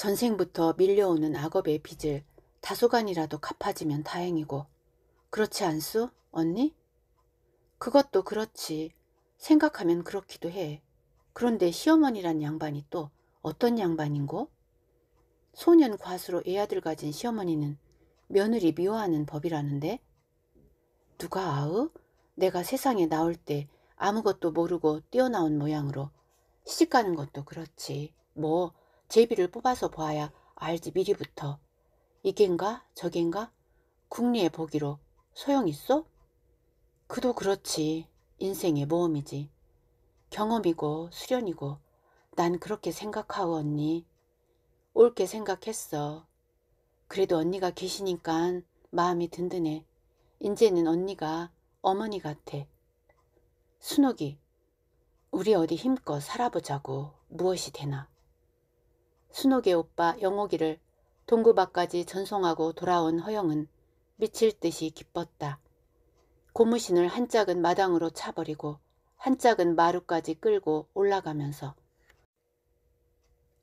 A: 전생부터 밀려오는 악업의 빚을 다소간이라도 갚아지면 다행이고 그렇지 않소 언니? 그것도 그렇지. 생각하면 그렇기도 해. 그런데 시어머니란 양반이 또 어떤 양반인고? 소년 과수로 애아들 가진 시어머니는 며느리 미워하는 법이라는데? 누가 아우? 내가 세상에 나올 때 아무것도 모르고 뛰어나온 모양으로 시집가는 것도 그렇지. 뭐 제비를 뽑아서 보아야 알지 미리부터. 이겐가 저겐가 궁리에 보기로 소용있어? 그도 그렇지. 인생의 모험이지. 경험이고 수련이고 난 그렇게 생각하오 언니. 옳게 생각했어. 그래도 언니가 계시니까 마음이 든든해. 이제는 언니가 어머니 같아. 순옥이 우리 어디 힘껏 살아보자고 무엇이 되나. 순옥의 오빠 영옥이를 동구 밖까지 전송하고 돌아온 허영은 미칠 듯이 기뻤다. 고무신을 한 짝은 마당으로 차버리고 한 짝은 마루까지 끌고 올라가면서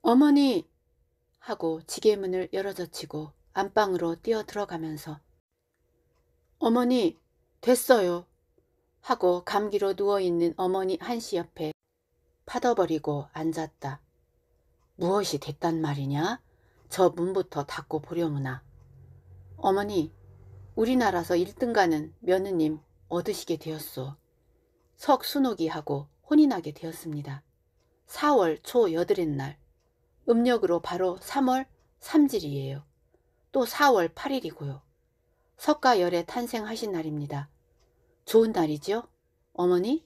A: 어머니! 하고 지게문을 열어젖히고 안방으로 뛰어 들어가면서 어머니 됐어요 하고 감기로 누워있는 어머니 한시 옆에 파더버리고 앉았다. 무엇이 됐단 말이냐? 저 문부터 닫고 보려무나. 어머니, 우리나라서 1등가는 며느님 얻으시게 되었소. 석순옥이하고 혼인하게 되었습니다. 4월 초 여드렛 날, 음력으로 바로 3월 3질이에요. 또 4월 8일이고요. 석가열에 탄생하신 날입니다. 좋은 날이죠 어머니?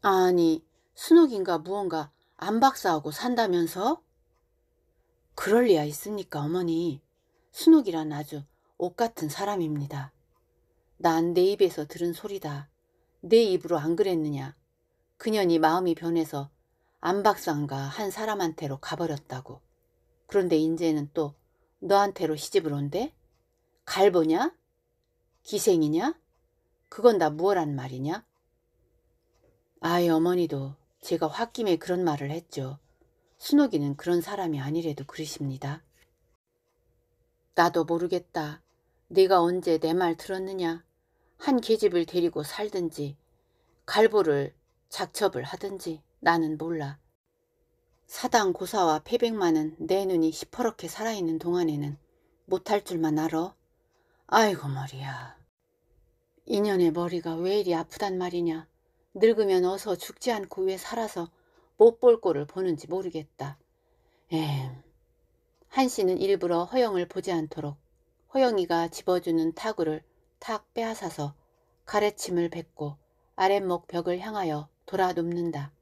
A: 아니, 순옥인가 무언가 안 박사하고 산다면서? 그럴 리야 있습니까, 어머니? 순옥이란 아주 옷 같은 사람입니다. 난 내 입에서 들은 소리다. 내 입으로 안 그랬느냐. 그년이 마음이 변해서 안박사인가한 사람한테로 가버렸다고. 그런데 인제는 또 너한테로 시집을 온대? 갈보냐? 기생이냐? 그건 다 무어란 말이냐? 아이 어머니도 제가 홧김에 그런 말을 했죠. 순옥이는 그런 사람이 아니래도 그러십니다. 나도 모르겠다. 네가 언제 내 말 들었느냐. 한 계집을 데리고 살든지 갈보를 작첩을 하든지 나는 몰라. 사당 고사와 폐백만은내 눈이 시퍼렇게 살아있는 동안에는 못할 줄만 알아. 아이고 머리야. 인연의 머리가 왜 이리 아프단 말이냐. 늙으면 어서 죽지 않고 왜 살아서 못 볼 꼴을 보는지 모르겠다. 에헴. 한 씨는 일부러 허영을 보지 않도록 허영이가 집어주는 타구를 탁 빼앗아서 가래침을 뱉고 아랫목 벽을 향하여 돌아눕는다.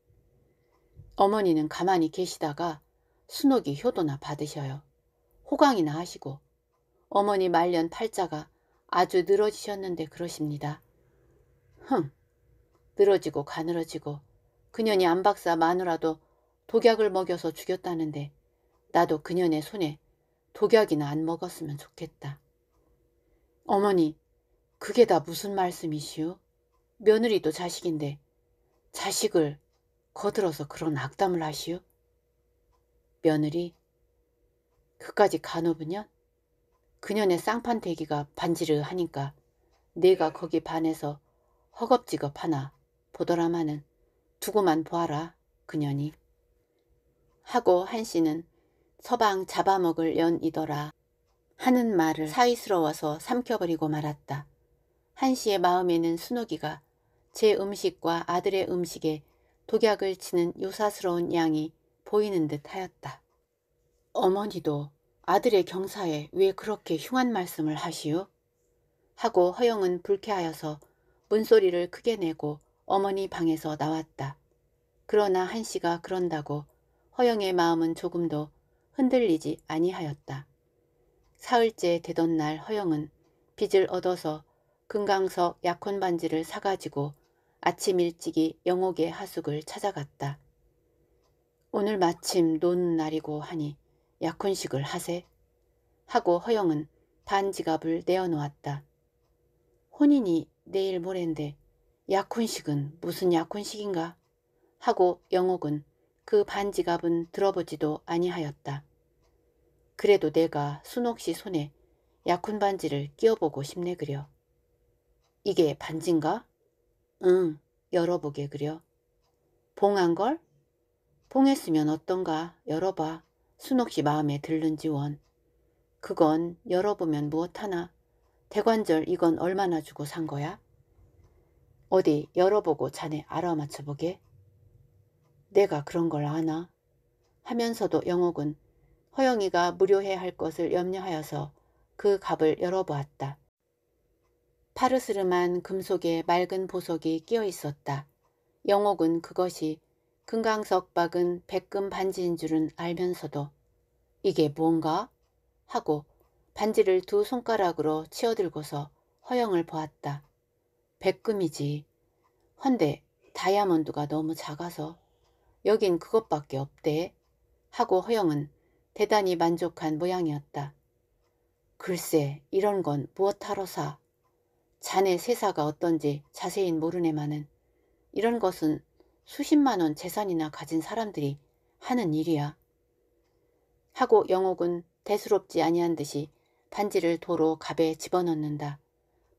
A: 어머니는 가만히 계시다가 순옥이 효도나 받으셔요. 호강이나 하시고 어머니 말년 팔자가 아주 늘어지셨는데 그러십니다. 흠, 늘어지고 가늘어지고 그년이 안박사 마누라도 독약을 먹여서 죽였다는데 나도 그년의 손에 독약이나 안 먹었으면 좋겠다. 어머니, 그게 다 무슨 말씀이시오? 며느리도 자식인데 자식을 거들어서 그런 악담을 하시오? 며느리, 그까지 간호부년? 그년의 쌍판대기가 반지를 하니까 내가 거기 반해서 허겁지겁 하나 보더라마는 두고만 보아라 그년이 하고 한씨는 서방 잡아먹을 연이더라 하는 말을 사이스러워서 삼켜버리고 말았다. 한씨의 마음에는 순옥이가 제 음식과 아들의 음식에 독약을 치는 요사스러운 양이 보이는 듯 하였다. 어머니도 아들의 경사에 왜 그렇게 흉한 말씀을 하시오? 하고 허영은 불쾌하여서 문소리를 크게 내고 어머니 방에서 나왔다. 그러나 한씨가 그런다고 허영의 마음은 조금도 흔들리지 아니하였다. 사흘째 되던 날 허영은 빚을 얻어서 금강석 약혼 반지를 사가지고 아침 일찍이 영옥의 하숙을 찾아갔다. 오늘 마침 노는 날이고 하니 약혼식을 하세? 하고 허영은 반지갑을 내어놓았다. 혼인이 내일 모레인데 약혼식은 무슨 약혼식인가 하고 영옥은 그 반지갑은 들어보지도 아니하였다. 그래도 내가 순옥씨 손에 약혼 반지를 끼워보고 싶네 그려. 이게 반지인가? 응, 열어보게 그려. 봉한 걸? 봉했으면 어떤가 열어봐. 순옥씨 마음에 들는지 원. 그건 열어보면 무엇하나. 대관절 이건 얼마나 주고 산 거야? 어디 열어보고 자네 알아맞혀보게. 내가 그런 걸 아나? 하면서도 영옥은 허영이가 무료해 할 것을 염려하여서 그 갑을 열어보았다. 파르스름한 금속에 맑은 보석이 끼어 있었다. 영옥은 그것이 금강석 박은 백금 반지인 줄은 알면서도 이게 뭔가? 하고 반지를 두 손가락으로 치어들고서 허영을 보았다. 백금이지. 헌데 다이아몬드가 너무 작아서 여긴 그것밖에 없대. 하고 허영은 대단히 만족한 모양이었다. 글쎄 이런 건 무엇하러 사. 자네 세사가 어떤지 자세히 모르네마는 이런 것은 수십만 원 재산이나 가진 사람들이 하는 일이야. 하고 영옥은 대수롭지 아니한 듯이 반지를 도로 갑에 집어넣는다.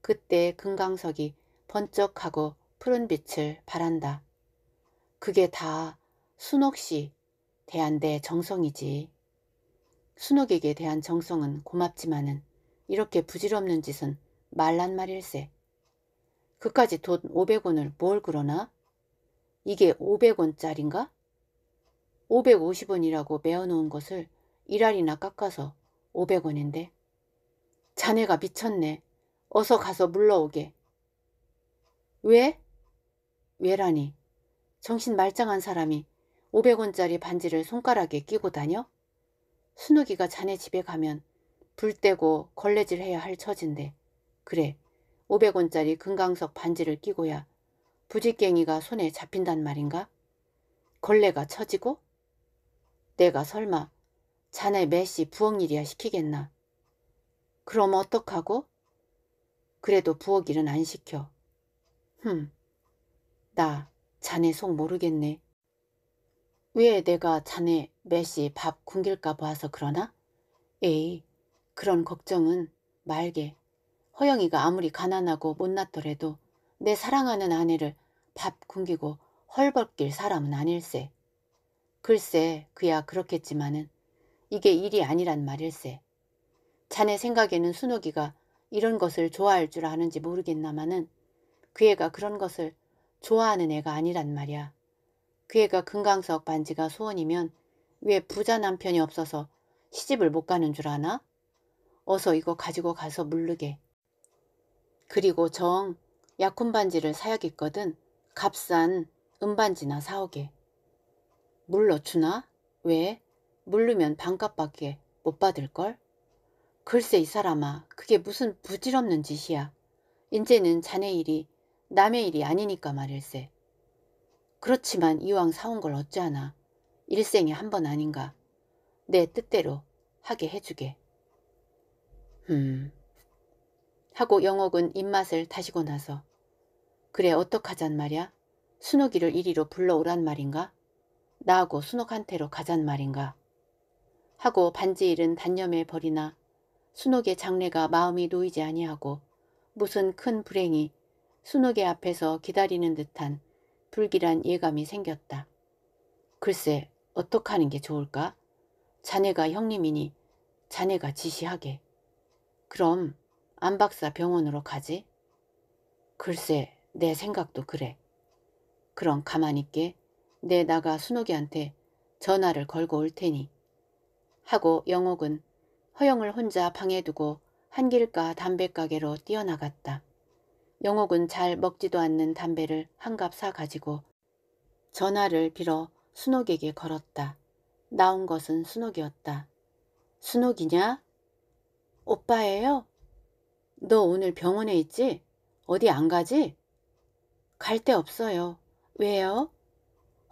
A: 그때 금강석이 번쩍하고 푸른 빛을 바란다. 그게 다 순옥씨 대한 내 정성이지. 순옥에게 대한 정성은 고맙지만은 이렇게 부질없는 짓은 말란 말일세. 그까지 돈 500원을 뭘 그러나? 이게 500원짜린가? 550원이라고 메어놓은 것을 일할이나 깎아서 500원인데. 자네가 미쳤네. 어서 가서 물러오게. 왜? 왜라니? 정신 말짱한 사람이 500원짜리 반지를 손가락에 끼고 다녀? 순욱이가 자네 집에 가면 불 떼고 걸레질 해야 할 처진데 그래 500원짜리 금강석 반지를 끼고야 부지깽이가 손에 잡힌단 말인가? 걸레가 처지고? 내가 설마 자네 매시 부엌일이야 시키겠나? 그럼 어떡하고? 그래도 부엌일은 안 시켜. 흠, 나 자네 속 모르겠네. 왜 내가 자네 몇시밥 굶길까 봐서 그러나? 에이, 그런 걱정은 말게. 허영이가 아무리 가난하고 못났더라도 내 사랑하는 아내를 밥 굶기고 헐벗길 사람은 아닐세. 글쎄 그야 그렇겠지만은 이게 일이 아니란 말일세. 자네 생각에는 순옥이가 이런 것을 좋아할 줄 아는지 모르겠나마는 그 애가 그런 것을 좋아하는 애가 아니란 말이야. 그 애가 금강석 반지가 소원이면 왜 부자 남편이 없어서 시집을 못 가는 줄 아나? 어서 이거 가지고 가서 물르게. 그리고 정 약혼 반지를 사야겠거든. 값싼 은반지나 사오게. 물러주나 왜? 물르면 반값밖에 못 받을걸? 글쎄 이 사람아 그게 무슨 부질없는 짓이야. 이제는 자네 일이 남의 일이 아니니까 말일세. 그렇지만 이왕 사온 걸 어찌하나. 일생에 한 번 아닌가. 내 뜻대로 하게 해주게. 음. 하고 영옥은 입맛을 다시고 나서 그래 어떡하잔 말야? 이 순옥이를 이리로 불러오란 말인가? 나하고 순옥한테로 가잔 말인가? 하고 반지일은 단념해 버리나 순옥의 장래가 마음이 놓이지 아니하고 무슨 큰 불행이 수너개 앞에서 기다리는 듯한 불길한 예감이 생겼다. 글쎄 어떡 하는 게 좋을까? 자네가 형님이니 자네가 지시하게. 그럼 안 박사 병원으로 가지? 글쎄 내 생각도 그래. 그럼 가만히 있게 내 나가 순옥이한테 전화를 걸고 올 테니. 하고 영옥은 허영을 혼자 방에 두고 한길가 담배가게로 뛰어나갔다. 영옥은 잘 먹지도 않는 담배를 한갑 사가지고 전화를 빌어 순옥에게 걸었다. 나온 것은 순옥이었다. 순옥이냐? 오빠예요? 너 오늘 병원에 있지? 어디 안 가지? 갈 데 없어요. 왜요?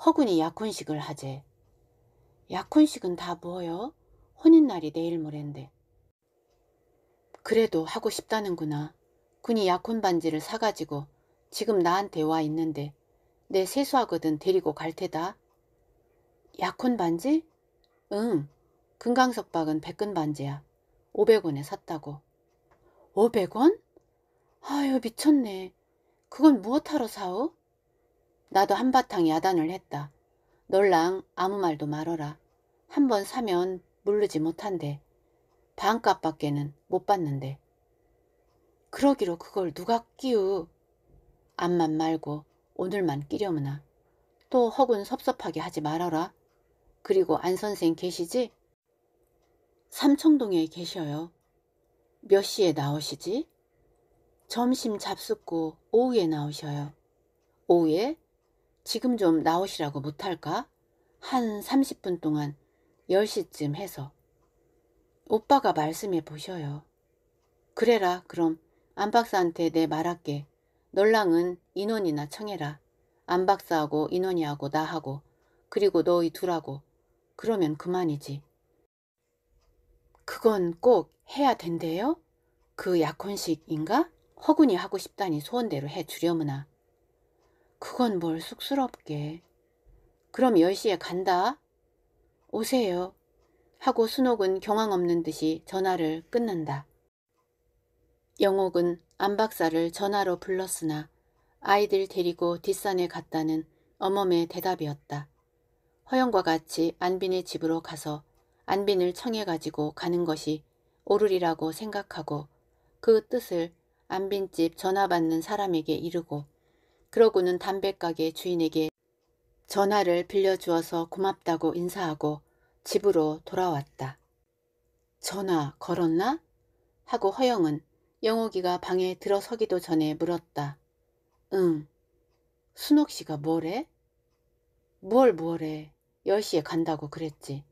A: 허군이 약혼식을 하재. 약혼식은 다 뭐요? 혼인날이 내일 모레데 그래도 하고 싶다는구나. 군이 약혼 반지를 사가지고 지금 나한테 와 있는데 내 세수하거든 데리고 갈 테다. 약혼 반지? 응. 금강석 박은 백근 반지야. 500원에 샀다고. 500원? 아유 미쳤네. 그건 무엇하러 사오? 나도 한바탕 야단을 했다. 널랑 아무 말도 말어라. 한 번 사면 물르지 못한데 반값밖에는 못 받는데 그러기로 그걸 누가 끼우. 암만 말고 오늘만 끼려무나. 또 허군 섭섭하게 하지 말아라. 그리고 안 선생 계시지? 삼청동에 계셔요. 몇 시에 나오시지? 점심 잡숫고 오후에 나오셔요. 오후에? 지금 좀 나오시라고 못할까? 한 30분 동안 10시쯤 해서. 오빠가 말씀해 보셔요. 그래라, 그럼 안박사한테 내 말할게. 널랑은 인원이나 청해라. 안박사하고 인원이하고 나하고 그리고 너희 둘하고 그러면 그만이지. 그건 꼭 해야 된대요? 그 약혼식인가? 허군이 하고 싶다니 소원대로 해주렴으나 그건 뭘 쑥스럽게. 그럼 10시에 간다. 오세요. 하고 순옥은 경황 없는 듯이 전화를 끊는다. 영옥은 안박사를 전화로 불렀으나 아이들 데리고 뒷산에 갔다는 어멈의 대답이었다. 허영과 같이 안빈의 집으로 가서 안빈을 청해가지고 가는 것이 오르리라고 생각하고 그 뜻을 안빈집 전화받는 사람에게 이르고 그러고는 담배가게 주인에게 전화를 빌려주어서 고맙다고 인사하고 집으로 돌아왔다. 전화 걸었나? 하고 허영은 영옥이가 방에 들어서기도 전에 물었다. 응. 순옥 씨가 뭐래? 뭘 뭐래. 10시에 간다고 그랬지.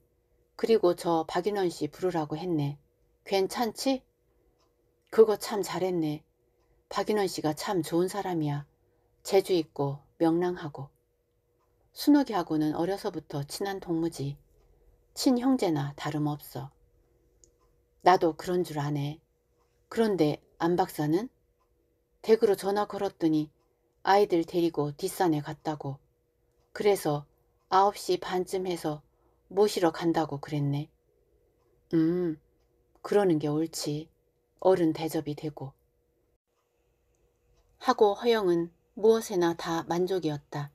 A: 그리고 저 박윤원 씨 부르라고 했네. 괜찮지? 그거 참 잘했네. 박윤원 씨가 참 좋은 사람이야. 재주 있고 명랑하고. 순옥이하고는 어려서부터 친한 동무지. 친형제나 다름없어. 나도 그런 줄 아네. 그런데 안 박사는 댁으로 전화 걸었더니 아이들 데리고 뒷산에 갔다고. 그래서 9시 반쯤 해서 모시러 간다고 그랬네. 음, 그러는 게 옳지. 어른 대접이 되고. 하고 허영은 무엇에나 다 만족이었다.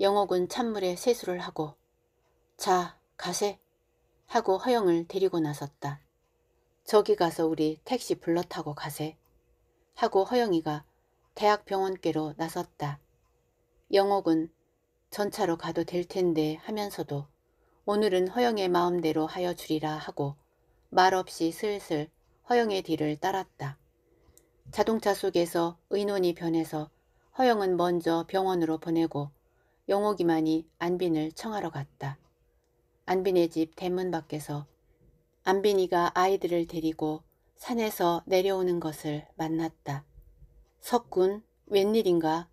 A: 영옥은 찬물에 세수를 하고 자, 가세 하고 허영을 데리고 나섰다. 저기 가서 우리 택시 불러 타고 가세. 하고 허영이가 대학병원께로 나섰다. 영옥은 전차로 가도 될 텐데 하면서도 오늘은 허영의 마음대로 하여 주리라 하고 말없이 슬슬 허영의 뒤를 따랐다. 자동차 속에서 의논이 변해서 허영은 먼저 병원으로 보내고 영옥이만이 안빈을 청하러 갔다. 안빈의 집 대문 밖에서 안빈이가 아이들을 데리고 산에서 내려오는 것을 만났다. 석군 웬일인가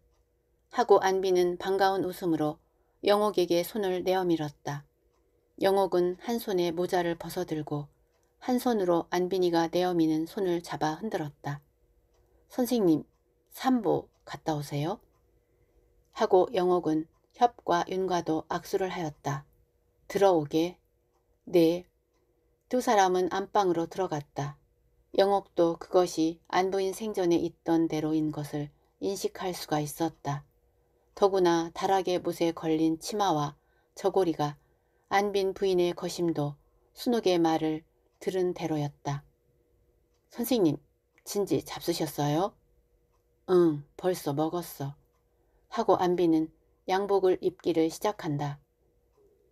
A: 하고 안빈은 반가운 웃음으로 영옥에게 손을 내어밀었다. 영옥은 한 손에 모자를 벗어들고 한 손으로 안빈이가 내어미는 손을 잡아 흔들었다. 선생님, 산보 갔다 오세요. 하고 영옥은 협과 윤과도 악수를 하였다. 들어오게. 네, 두 사람은 안방으로 들어갔다. 영옥도 그것이 안부인 생전에 있던 대로인 것을 인식할 수가 있었다. 더구나 다락의 못에 걸린 치마와 저고리가 안빈 부인의 거심도 순옥의 말을 들은 대로였다. 선생님, 진지 잡수셨어요? 응, 벌써 먹었어. 하고 안빈은 양복을 입기를 시작한다.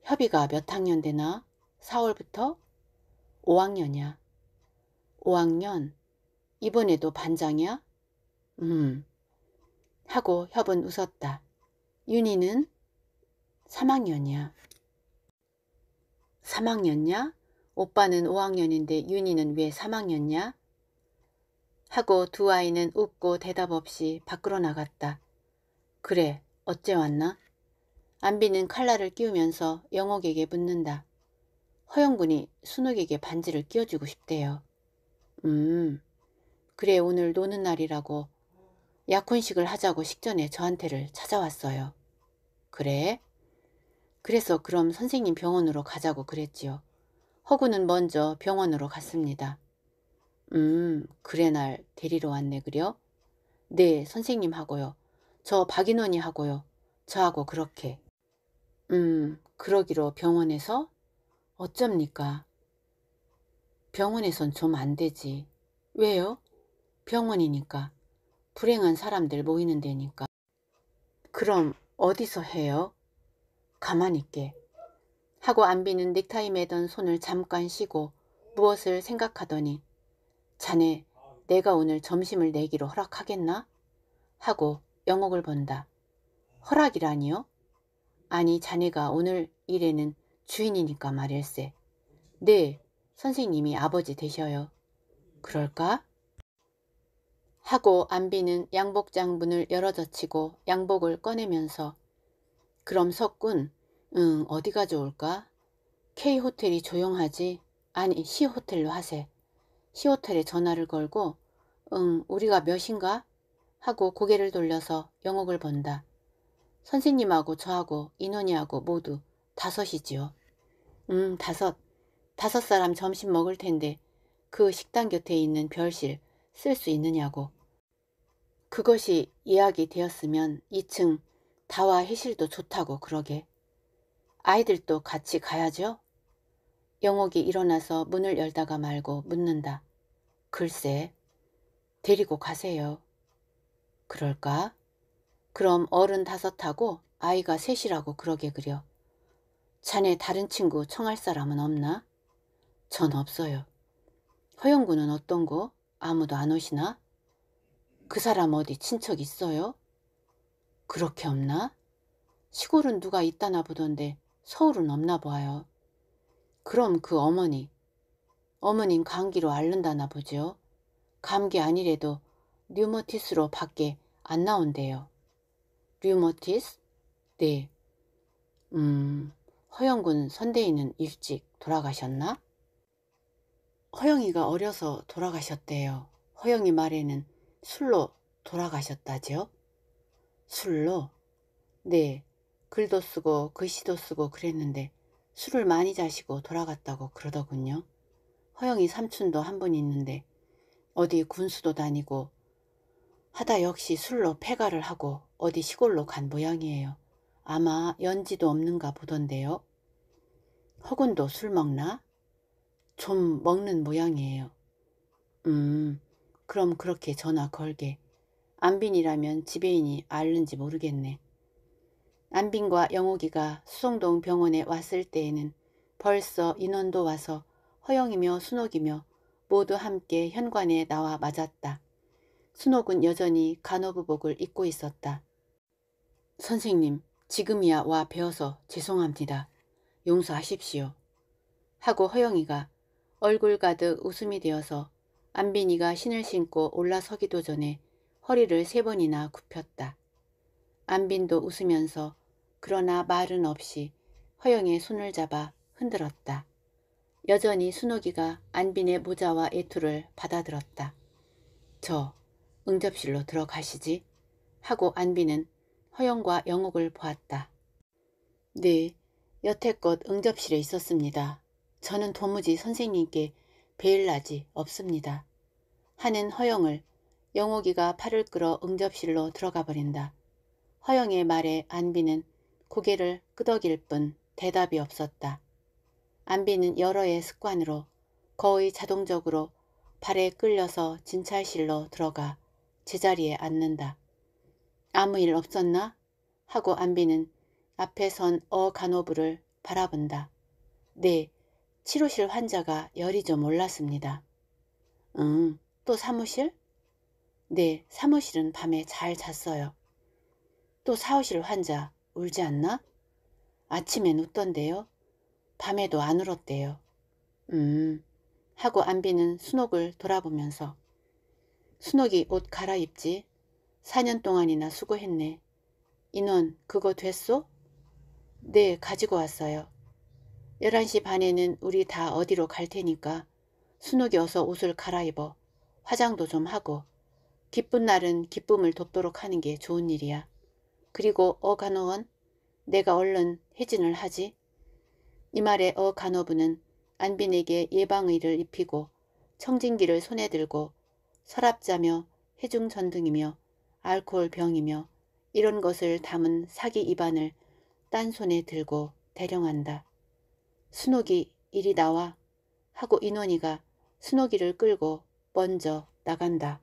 A: 협의가 몇 학년 되나? 4월부터? 5학년이야. 5학년? 이번에도 반장이야? 음. 하고 협은 웃었다. 윤희는 3학년이야. 3학년이야 오빠는 5학년인데 윤희는 왜3학년이야 하고 두 아이는 웃고 대답 없이 밖으로 나갔다. 그래, 어째 왔나? 안비는 칼날을 끼우면서 영옥에게 묻는다. 허영군이 순옥에게 반지를 끼워주고 싶대요. 음, 그래 오늘 노는 날이라고 약혼식을 하자고 식전에 저한테를 찾아왔어요. 그래? 그래서 그럼 선생님 병원으로 가자고 그랬지요. 허구는 먼저 병원으로 갔습니다. 음, 그래 날 데리러 왔네 그려? 네, 선생님하고요. 저 박인원이하고요. 저하고 그렇게. 음, 그러기로 병원에서 어쩝니까? 병원에선 좀 안 되지. 왜요? 병원이니까. 불행한 사람들 모이는 데니까. 그럼 어디서 해요? 가만 있게. 하고 안비는 넥타이 매던 손을 잠깐 쉬고 무엇을 생각하더니 자네 내가 오늘 점심을 내기로 허락하겠나? 하고 영옥을 본다. 허락이라니요? 아니 자네가 오늘 일에는 주인이니까 말일세. 네, 선생님이 아버지 되셔요. 그럴까? 하고 안비는 양복장 문을 열어젖히고 양복을 꺼내면서 그럼 석군, 응, 어디가 좋을까? K호텔이 조용하지? 아니, C호텔로 하세. C호텔에 전화를 걸고 응, 우리가 몇인가? 하고 고개를 돌려서 영옥을 본다. 선생님하고 저하고 인원이하고 모두 다섯이지요. 음, 다섯. 다섯 사람 점심 먹을 텐데 그 식당 곁에 있는 별실 쓸 수 있느냐고. 그것이 이야기 되었으면 2층 다와 해실도 좋다고 그러게. 아이들도 같이 가야죠? 영옥이 일어나서 문을 열다가 말고 묻는다. 글쎄, 데리고 가세요. 그럴까? 그럼 어른 다섯하고 아이가 셋이라고 그러게 그려. 자네 다른 친구 청할 사람은 없나? 전 없어요. 허영구는 어떤고? 아무도 안 오시나? 그 사람 어디 친척 있어요? 그렇게 없나? 시골은 누가 있다나 보던데 서울은 없나 봐요. 그럼 그 어머니, 어머님 감기로 앓는다나 보죠. 감기 아니래도 류머티스로 밖에 안 나온대요. 류머티스? 네. 음, 허영군 선대인은 일찍 돌아가셨나? 허영이가 어려서 돌아가셨대요. 허영이 말에는 술로 돌아가셨다지요? 술로? 네, 글도 쓰고 글씨도 쓰고 그랬는데 술을 많이 자시고 돌아갔다고 그러더군요. 허영이 삼촌도 한 분 있는데 어디 군수도 다니고 하다 역시 술로 폐가를 하고 어디 시골로 간 모양이에요. 아마 연지도 없는가 보던데요. 허군도 술 먹나? 좀 먹는 모양이에요. 음, 그럼 그렇게 전화 걸게. 안빈이라면 지배인이 알는지 모르겠네. 안빈과 영옥이가 수송동 병원에 왔을 때에는 벌써 인원도 와서 허영이며 순옥이며 모두 함께 현관에 나와 맞았다. 순옥은 여전히 간호부복을 입고 있었다. 선생님, 지금이야 와 배워서 죄송합니다. 용서하십시오. 하고 허영이가 얼굴 가득 웃음이 되어서 안빈이가 신을 신고 올라서기도 전에 허리를 세 번이나 굽혔다. 안빈도 웃으면서 그러나 말은 없이 허영의 손을 잡아 흔들었다. 여전히 순옥이가 안빈의 모자와 애투를 받아들었다. 저 응접실로 들어가시지? 하고 안빈은 허영과 영옥을 보았다. 네, 여태껏 응접실에 있었습니다. 저는 도무지 선생님께 배일 나지 없습니다. 하는 허영을 영옥이가 팔을 끌어 응접실로 들어가 버린다. 허영의 말에 안비는 고개를 끄덕일 뿐 대답이 없었다. 안비는 여러 의 습관으로 거의 자동적으로 발에 끌려서 진찰실로 들어가 제자리에 앉는다. 아무 일 없었나? 하고 안비는 앞에 선 어간호부를 바라본다. 네, 치료실 환자가 열이 좀 올랐습니다. 응, 또 사무실? 네, 사무실은 밤에 잘 잤어요. 또 사무실 환자 울지 않나? 아침엔 웃던데요. 밤에도 안 울었대요. 음, 하고 안비는 순옥을 돌아보면서 순옥이 옷 갈아입지 4년 동안이나 수고했네. 인원 그거 됐소? 네 가지고 왔어요. 11시 반에는 우리 다 어디로 갈 테니까 순옥이 어서 옷을 갈아입어. 화장도 좀 하고. 기쁜 날은 기쁨을 돕도록 하는 게 좋은 일이야. 그리고 어간호원 내가 얼른 해진을 하지. 이 말에 어간호부는 안빈에게 예방의를 입히고 청진기를 손에 들고 서랍자며 해중전등이며 알코올 병이며 이런 것을 담은 사기 입안을 딴손에 들고 대령한다. 순옥이 이리 나와 하고 인원이가 순옥이를 끌고 먼저 나간다.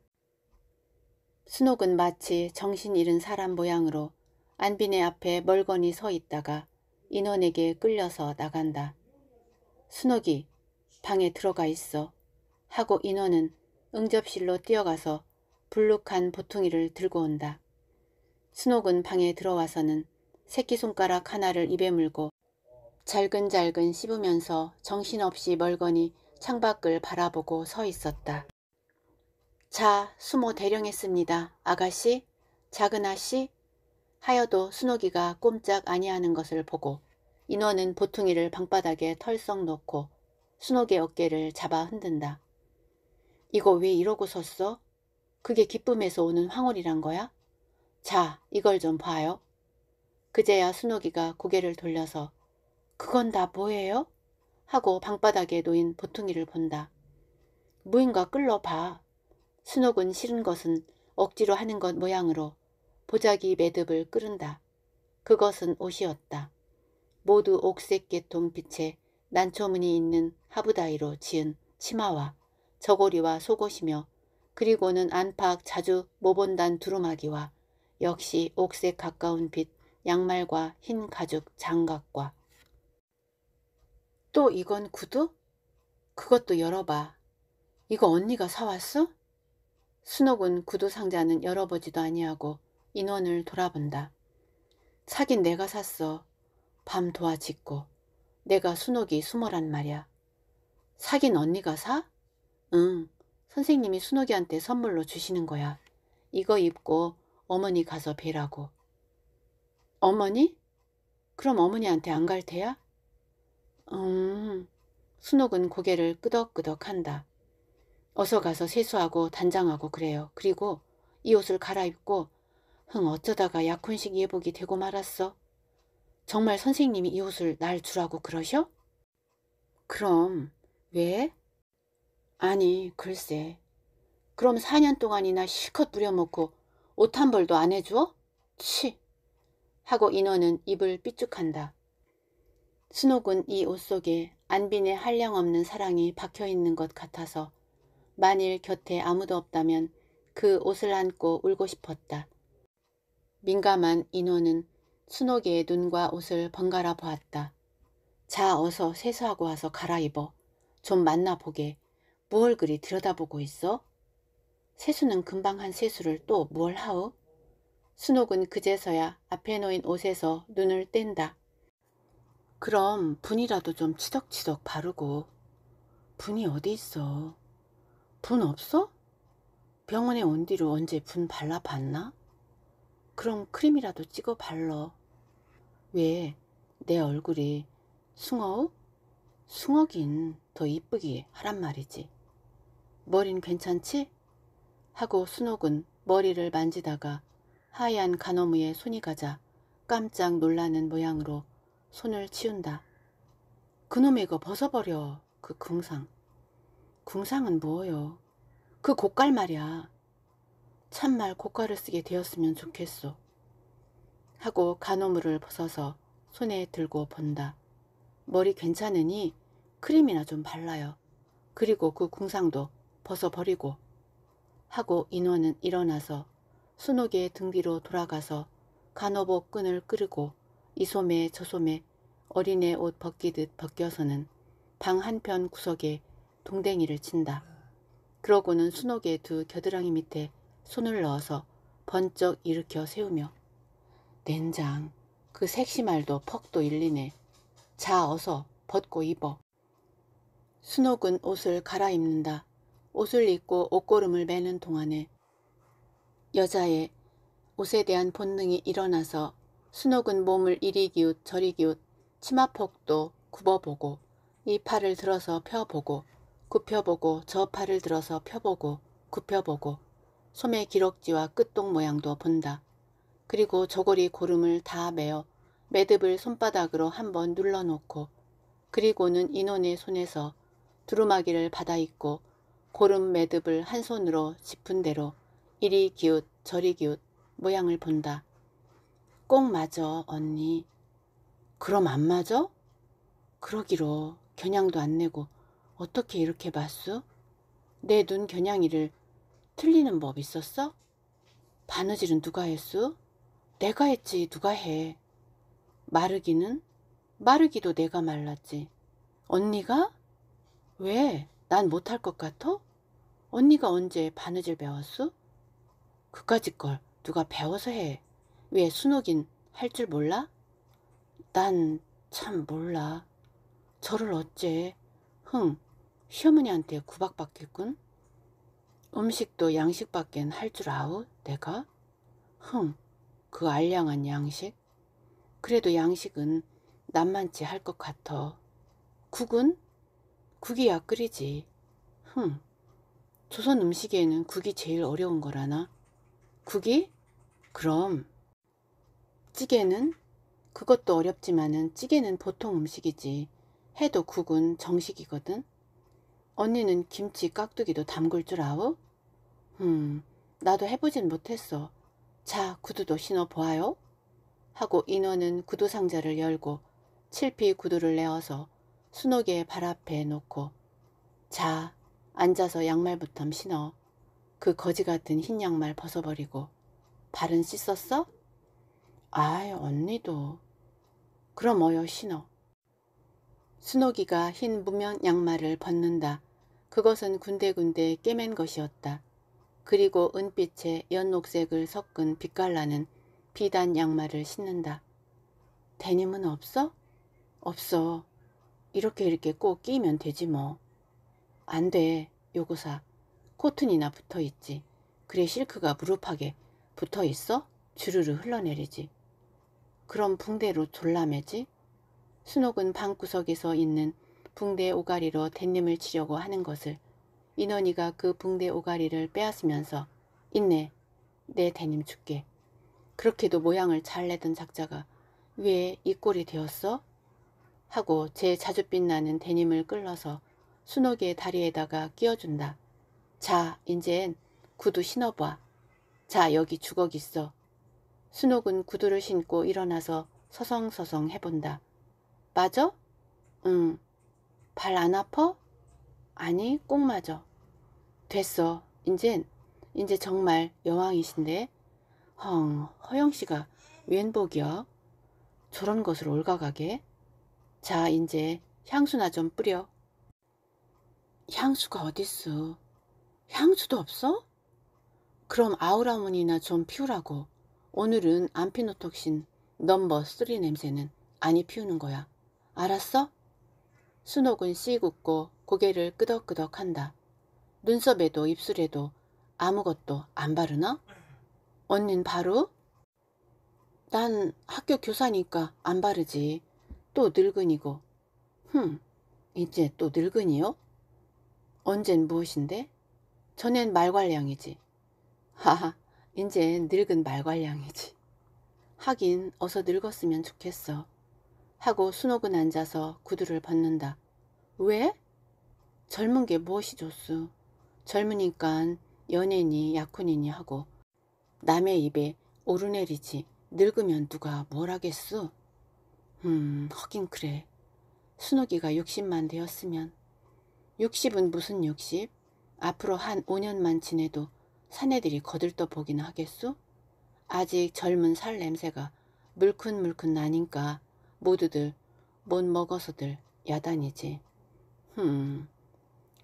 A: 순옥은 마치 정신 잃은 사람 모양으로 안빈의 앞에 멀건히 서 있다가 인원에게 끌려서 나간다. 순옥이 방에 들어가 있어 하고 인원은 응접실로 뛰어가서 불룩한 보통이를 들고 온다. 스녹은 방에 들어와서는 새끼손가락 하나를 입에 물고 잘근잘근 씹으면서 정신없이 멀거니 창밖을 바라보고 서 있었다. 자, 수모 대령했습니다. 아가씨, 작은 아씨 하여도 순옥이가 꼼짝 아니하는 것을 보고 인원은 보퉁이를 방바닥에 털썩 놓고 순옥의 어깨를 잡아 흔든다. 이거 왜 이러고 섰어? 그게 기쁨에서 오는 황홀이란 거야? 자, 이걸 좀 봐요. 그제야 순옥이가 고개를 돌려서 그건 다 뭐예요? 하고 방바닥에 놓인 보퉁이를 본다. 무인과 끌러봐. 순옥은 싫은 것은 억지로 하는 것 모양으로 보자기 매듭을 끓은다. 그것은 옷이었다. 모두 옥색 계통 빛에 난초문이 있는 하부다이로 지은 치마와 저고리와 속옷이며 그리고는 안팎 자주 모본단 두루마기와 역시 옥색 가까운 빛 양말과 흰 가죽 장갑과 또 이건 구두? 그것도 열어봐. 이거 언니가 사왔어? 순옥은 구두 상자는 열어보지도 아니하고 인원을 돌아본다. 사긴 내가 샀어. 밤 도와 짓고. 내가 순옥이 숨어란 말이야. 사긴 언니가 사? 응. 선생님이 순옥이한테 선물로 주시는 거야. 이거 입고 어머니 가서 뵈라고. 어머니? 그럼 어머니한테 안 갈 테야? 음, 순옥은 고개를 끄덕끄덕 한다. 어서 가서 세수하고 단장하고 그래요. 그리고 이 옷을 갈아입고 흥 어쩌다가 약혼식 예복이 되고 말았어. 정말 선생님이 이 옷을 날 주라고 그러셔? 그럼 왜? 아니 글쎄 그럼 4년 동안이나 실컷 부려먹고 옷 한 벌도 안 해줘? 치! 하고 인어는 입을 삐죽한다. 순옥은 이 옷 속에 안빈의 한량없는 사랑이 박혀있는 것 같아서 만일 곁에 아무도 없다면 그 옷을 안고 울고 싶었다. 민감한 인호는 순옥의 눈과 옷을 번갈아 보았다. 자 어서 세수하고 와서 갈아입어. 좀 만나보게. 무얼 그리 들여다보고 있어? 세수는 금방 한 세수를 또 무얼 하오? 순옥은 그제서야 앞에 놓인 옷에서 눈을 뗀다. 그럼 분이라도 좀 치덕치덕 바르고. 분이 어디 있어? 분 없어? 병원에 온 뒤로 언제 분 발라봤나? 그럼 크림이라도 찍어 발러. 왜? 내 얼굴이 숭어우? 숭어긴 더이쁘게 하란 말이지. 머린 괜찮지? 하고 순옥은 머리를 만지다가 하얀 간호무에 손이 가자 깜짝 놀라는 모양으로 손을 치운다. 그놈의 거 벗어버려. 그 궁상. 궁상은 뭐요? 그 고깔 말이야. 참말 고깔을 쓰게 되었으면 좋겠소. 하고 간호물을 벗어서 손에 들고 본다. 머리 괜찮으니 크림이나 좀 발라요. 그리고 그 궁상도 벗어버리고 하고 인원은 일어나서 순옥의 등 뒤로 돌아가서 간호복 끈을 끄르고 이소매 저소매 어린애 옷 벗기듯 벗겨서는 방 한편 구석에 동댕이를 친다. 그러고는 순옥의 두 겨드랑이 밑에 손을 넣어서 번쩍 일으켜 세우며 냉장 그 색시말도 퍽도 일리네. 자 어서 벗고 입어. 순옥은 옷을 갈아입는다. 옷을 입고 옷고름을 매는 동안에 여자의 옷에 대한 본능이 일어나서 순옥은 몸을 이리 기웃 저리 기웃 치마폭도 굽어보고 이 팔을 들어서 펴보고 굽혀보고 저 팔을 들어서 펴보고 굽혀보고 소매 기럭지와 끝동 모양도 본다. 그리고 저고리 고름을 다 메어 매듭을 손바닥으로 한 번 눌러놓고 그리고는 인원의 손에서 두루마기를 받아 입고 고름 매듭을 한 손으로 짚은 대로 이리 기웃 저리 기웃 모양을 본다. 꼭 맞어 언니. 그럼 안 맞어? 그러기로 겨냥도 안 내고 어떻게 이렇게 봤수내 눈 겨냥이를 틀리는 법 있었어? 바느질은 누가 했수? 내가 했지 누가 해. 마르기는? 마르기도 내가 말랐지. 언니가? 왜? 난 못할 것 같아? 언니가 언제 바느질 배웠어? 그까짓 걸 누가 배워서 해. 왜 순옥인 할 줄 몰라? 난 참 몰라. 저를 어째. 흥, 시어머니한테 구박받겠군. 음식도 양식밖엔 할 줄 아우, 내가? 흥, 그 알량한 양식. 그래도 양식은 남만치 할 것 같아. 국은? 국이야 끓이지. 흥. 조선 음식에는 국이 제일 어려운 거라나? 국이? 그럼 찌개는? 그것도 어렵지만은 찌개는 보통 음식이지 해도 국은 정식이거든 언니는 김치 깍두기도 담글 줄 아우? 음 나도 해보진 못했어 자 구두도 신어보아요 하고 인어는 구두 상자를 열고 칠피 구두를 내어서 수노의발 앞에 놓고 자 앉아서 양말부터 신어. 그 거지 같은 흰 양말 벗어버리고. 발은 씻었어? 아이, 언니도. 그럼 어여 신어. 순옥이가 흰 무면 양말을 벗는다. 그것은 군데군데 깨맨 것이었다. 그리고 은빛에 연녹색을 섞은 빛깔나는 비단 양말을 신는다. 데님은 없어? 없어. 이렇게 이렇게 꼭 끼면 되지 뭐. 안 돼. 요구사. 코튼이나 붙어있지. 그래 실크가 무릎하게 붙어있어? 주르르 흘러내리지. 그럼 붕대로 졸라매지? 순옥은 방구석에서 있는 붕대 오가리로 대님을 치려고 하는 것을 인원이가 그 붕대 오가리를 빼앗으면서 있네. 내 대님 죽게 그렇게도 모양을 잘 내던 작자가 왜 이 꼴이 되었어? 하고 제 자주 빛나는 대님을 끌러서 순옥의 다리에다가 끼워준다. 자, 이젠 구두 신어봐. 자, 여기 주걱 있어. 순옥은 구두를 신고 일어나서 서성서성 해본다. 맞아? 응. 발 안 아파? 아니, 꼭 맞아. 됐어. 이젠, 이제 정말 여왕이신데. 헝, 허영씨가 웬 복이야? 저런 것을 올가가게? 자, 이제 향수나 좀 뿌려. 향수가 어딨어? 향수도 없어? 그럼 아우라문이나 좀 피우라고. 오늘은 안피노톡신 넘버 3 냄새는 아니 피우는 거야. 알았어? 순옥은 씩 웃고 고개를 끄덕끄덕 한다. 눈썹에도 입술에도 아무것도 안 바르나? 언닌 바로? 난 학교 교사니까 안 바르지. 또 늙은이고. 흠, 이제 또 늙은이요? 언젠 무엇인데? 전엔 말괄량이지. 하하, 인젠 늙은 말괄량이지. 하긴 어서 늙었으면 좋겠어. 하고 순옥은 앉아서 구두를 벗는다. 왜? 젊은 게 무엇이 좋수. 젊으니깐 연예인이 약혼이니 하고 남의 입에 오르내리지 늙으면 누가 뭘 하겠수? 음, 하긴 그래. 순옥이가 60만 되었으면 60은 무슨 60? 앞으로 한 5년만 지내도 사내들이 거들떠 보기는 하겠소? 아직 젊은 살 냄새가 물큰물큰 나니까 모두들 못 먹어서들 야단이지. 흠,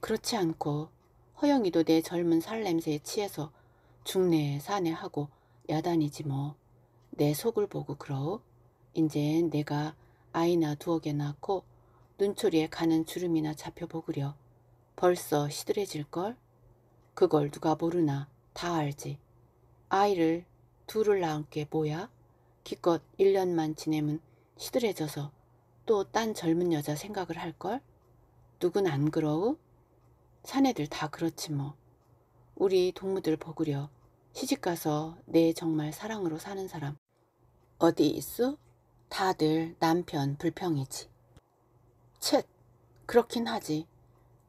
A: 그렇지 않고 허영이도 내 젊은 살 냄새에 취해서 중내 사내 하고 야단이지 뭐. 내 속을 보고 그러오? 인젠 내가 아이나 두어 개 낳고 눈초리에 가는 주름이나 잡혀보구려. 벌써 시들해질걸? 그걸 누가 모르나 다 알지. 아이를 둘을 낳은 게 뭐야? 기껏 1년만 지내면 시들해져서 또 딴 젊은 여자 생각을 할걸? 누군 안 그러우? 사내들 다 그렇지 뭐. 우리 동무들 보구려. 시집가서 내 정말 사랑으로 사는 사람. 어디 있어? 다들 남편 불평이지. 쳇, 그렇긴 하지.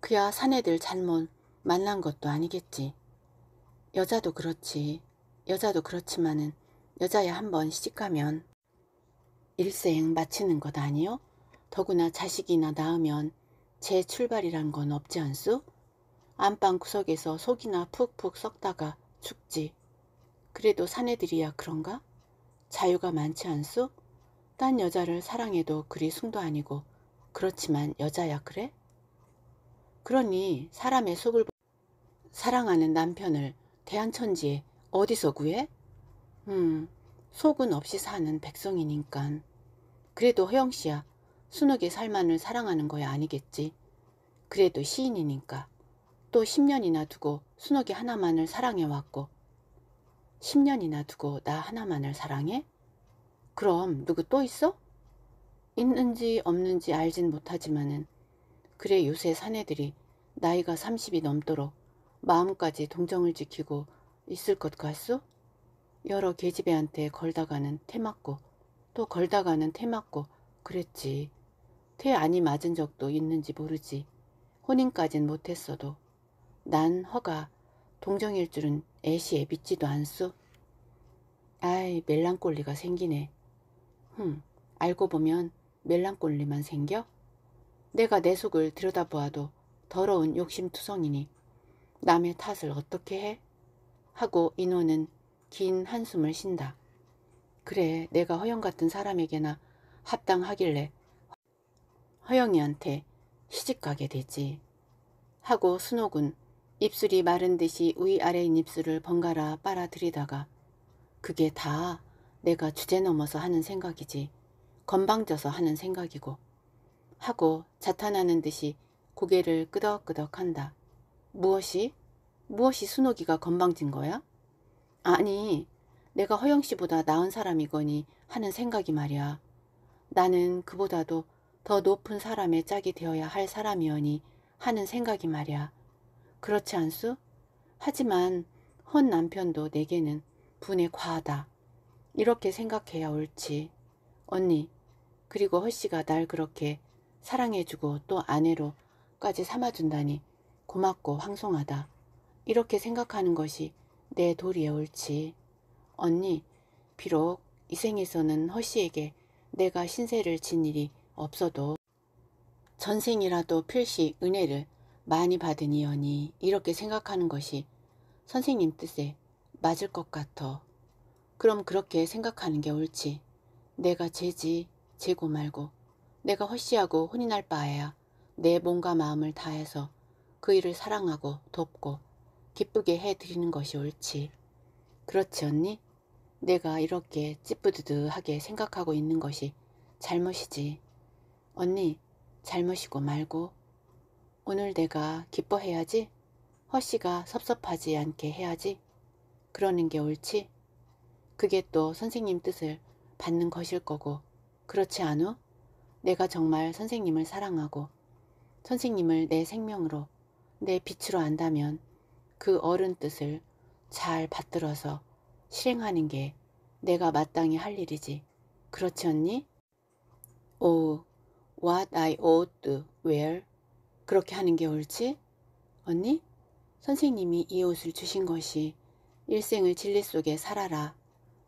A: 그야 사내들 잘못 만난 것도 아니겠지. 여자도 그렇지. 여자도 그렇지만은 여자야 한 번 시집가면 일생 마치는 것 아니요? 더구나 자식이나 낳으면 제 출발이란 건 없지 않소 안방 구석에서 속이나 푹푹 썩다가 죽지. 그래도 사내들이야 그런가? 자유가 많지 않소딴 여자를 사랑해도 그리 숭도 아니고 그렇지만 여자야 그래? 그러니 사람의 속을 사랑하는 남편을 대한천지에 어디서 구해? 음, 속은 없이 사는 백성이니깐. 그래도 허영씨야 순옥의 살만을 사랑하는 거야 아니겠지. 그래도 시인이니까. 또 10년이나 두고 순옥이 하나만을 사랑해왔고 10년이나 두고 나 하나만을 사랑해? 그럼 누구 또 있어? 있는지 없는지 알진 못하지만은 그래 요새 사내들이 나이가 30이 넘도록 마음까지 동정을 지키고 있을 것 같소? 여러 계집애한테 걸다가는 태 맞고 또 걸다가는 태 맞고 그랬지. 태 아니 맞은 적도 있는지 모르지. 혼인까진 못했어도 난 허가 동정일 줄은 애시에 믿지도 않소. 아이 멜랑꼴리가 생기네. 흠 알고 보면 멜랑꼴리만 생겨? 내가 내 속을 들여다보아도 더러운 욕심투성이니 남의 탓을 어떻게 해? 하고 인호는 긴 한숨을 쉰다. 그래 내가 허영 같은 사람에게나 합당하길래 허영이한테 시집가게 되지. 하고 순옥은 입술이 마른 듯이 위아래인 입술을 번갈아 빨아들이다가 그게 다 내가 주제 넘어서 하는 생각이지 건방져서 하는 생각이고 하고 자탄하는 듯이 고개를 끄덕끄덕한다. 무엇이? 무엇이 순옥이가 건방진 거야? 아니, 내가 허영 씨보다 나은 사람이거니 하는 생각이 말이야. 나는 그보다도 더 높은 사람의 짝이 되어야 할 사람이오니 하는 생각이 말이야. 그렇지 않수? 하지만 헌 남편도 내게는 분에 과하다. 이렇게 생각해야 옳지. 언니, 그리고 허씨가 날 그렇게 사랑해주고 또 아내로까지 삼아준다니 고맙고 황송하다. 이렇게 생각하는 것이 내 도리에 옳지. 언니, 비록 이 생에서는 허씨에게 내가 신세를 진 일이 없어도 전생이라도 필시 은혜를 많이 받은 이언니 이렇게 생각하는 것이 선생님 뜻에 맞을 것 같아. 그럼 그렇게 생각하는 게 옳지. 내가 죄지, 죄고 말고 내가 허씨하고 혼이 날 바에야 내 몸과 마음을 다해서 그 일을 사랑하고 돕고 기쁘게 해드리는 것이 옳지. 그렇지 언니? 내가 이렇게 찌뿌드드하게 생각하고 있는 것이 잘못이지. 언니 잘못이고 말고 오늘 내가 기뻐해야지? 허씨가 섭섭하지 않게 해야지? 그러는 게 옳지? 그게 또 선생님 뜻을 받는 것일 거고 그렇지 않아? 내가 정말 선생님을 사랑하고 선생님을 내 생명으로 내 빛으로 안다면 그 어른 뜻을 잘 받들어서 실행하는 게 내가 마땅히 할 일이지. 그렇지 언니 오, what I ought to wear. 그렇게 하는 게 옳지? 언니? 선생님이 이 옷을 주신 것이 일생을 진리 속에 살아라.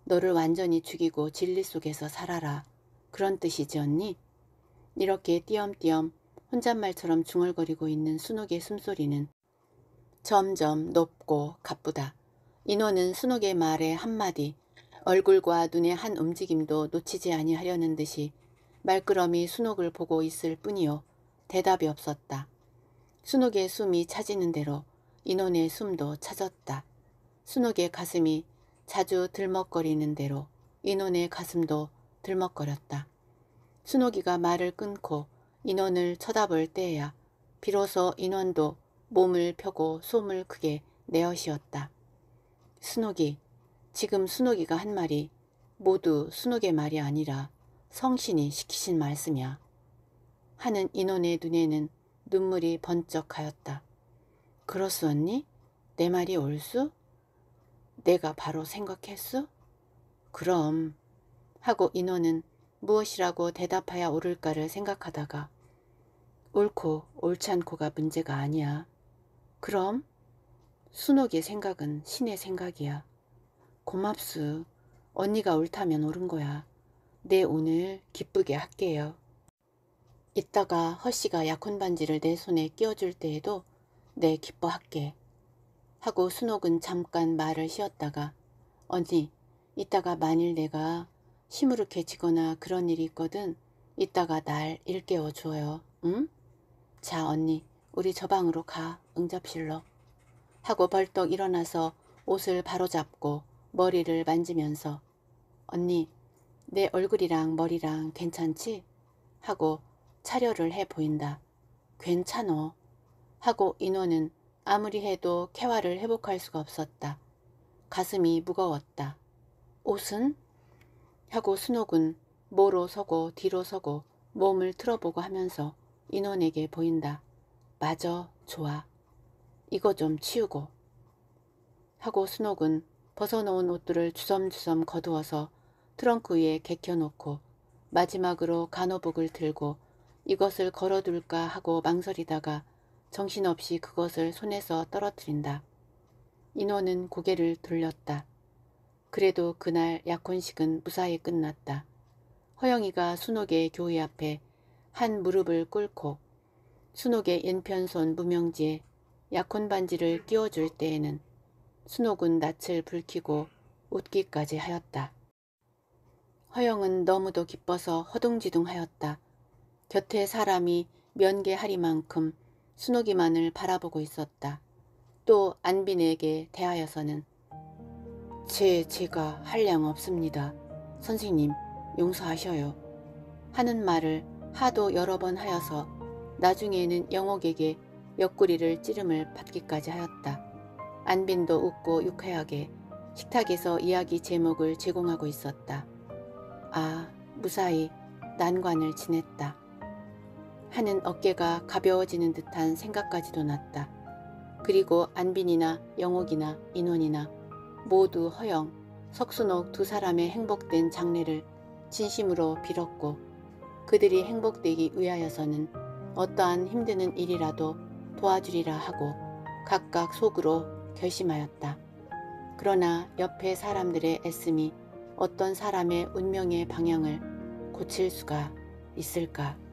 A: 너를 완전히 죽이고 진리 속에서 살아라. 그런 뜻이지, 언니? 이렇게 띄엄띄엄 혼잣말처럼 중얼거리고 있는 순옥의 숨소리는 점점 높고 가쁘다. 인호는 순옥의 말에 한마디 얼굴과 눈의 한 움직임도 놓치지 아니하려는 듯이 말끄러미 순옥을 보고 있을 뿐이요 대답이 없었다. 순옥의 숨이 차지는 대로 인원의 숨도 찾았다. 순옥의 가슴이 자주 들먹거리는 대로 인원의 가슴도 들먹거렸다. 순옥이가 말을 끊고 인원을 쳐다볼 때에야 비로소 인원도 몸을 펴고 솜을 크게 내어쉬었다. 순옥이, 지금 순옥이가 한 말이 모두 순옥의 말이 아니라 성신이 시키신 말씀이야. 하는 인원의 눈에는 눈물이 번쩍하였다. 그렇수 언니? 내 말이 옳수? 내가 바로 생각했수? 그럼 하고 인원은 무엇이라고 대답하여 옳을까를 생각하다가 옳고 옳지 않고가 문제가 아니야. 그럼 순옥의 생각은 신의 생각이야. 고맙수. 언니가 옳다면 옳은 거야. 내 네, 오늘 기쁘게 할게요. 이따가 허씨가 약혼 반지를 내 손에 끼워줄 때에도 내 네, 기뻐할게. 하고 순옥은 잠깐 말을 쉬었다가 언니 이따가 만일 내가 시무룩해 지거나 그런 일이 있거든 이따가 날 일깨워 줘요. 응? 자 언니 우리 저 방으로 가 응접실로 하고 벌떡 일어나서 옷을 바로잡고 머리를 만지면서 언니 내 얼굴이랑 머리랑 괜찮지? 하고 차려를 해 보인다. 괜찮어. 하고 인호는 아무리 해도 쾌활을 회복할 수가 없었다. 가슴이 무거웠다. 옷은? 하고 순옥은 모로 서고 뒤로 서고 몸을 틀어보고 하면서 인원에게 보인다. 맞아, 좋아. 이거 좀 치우고. 하고 순옥은 벗어놓은 옷들을 주섬주섬 거두어서 트렁크 위에 개켜놓고 마지막으로 간호복을 들고 이것을 걸어둘까 하고 망설이다가 정신없이 그것을 손에서 떨어뜨린다. 인원은 고개를 돌렸다. 그래도 그날 약혼식은 무사히 끝났다. 허영이가 순옥의 교회 앞에 한 무릎을 꿇고 순옥의 인편손 무명지에 약혼 반지를 끼워줄 때에는 순옥은 낯을 붉히고 웃기까지 하였다. 허영은 너무도 기뻐서 허둥지둥하였다. 곁에 사람이 면계하리만큼 순옥이만을 바라보고 있었다. 또 안빈에게 대하여서는 제 제가 할 양 없습니다. 선생님 용서하셔요. 하는 말을 하도 여러 번 하여서 나중에는 영옥에게 옆구리를 찌름을 받기까지 하였다. 안빈도 웃고 유쾌하게 식탁에서 이야기 제목을 제공하고 있었다. 아, 무사히 난관을 지냈다. 하는 어깨가 가벼워지는 듯한 생각까지도 났다. 그리고 안빈이나 영옥이나 인원이나 모두 허영, 석순옥 두 사람의 행복된 장래를 진심으로 빌었고 그들이 행복되기 위하여서는 어떠한 힘드는 일이라도 도와주리라 하고 각각 속으로 결심하였다. 그러나 옆에 사람들의 애씀이 어떤 사람의 운명의 방향을 고칠 수가 있을까?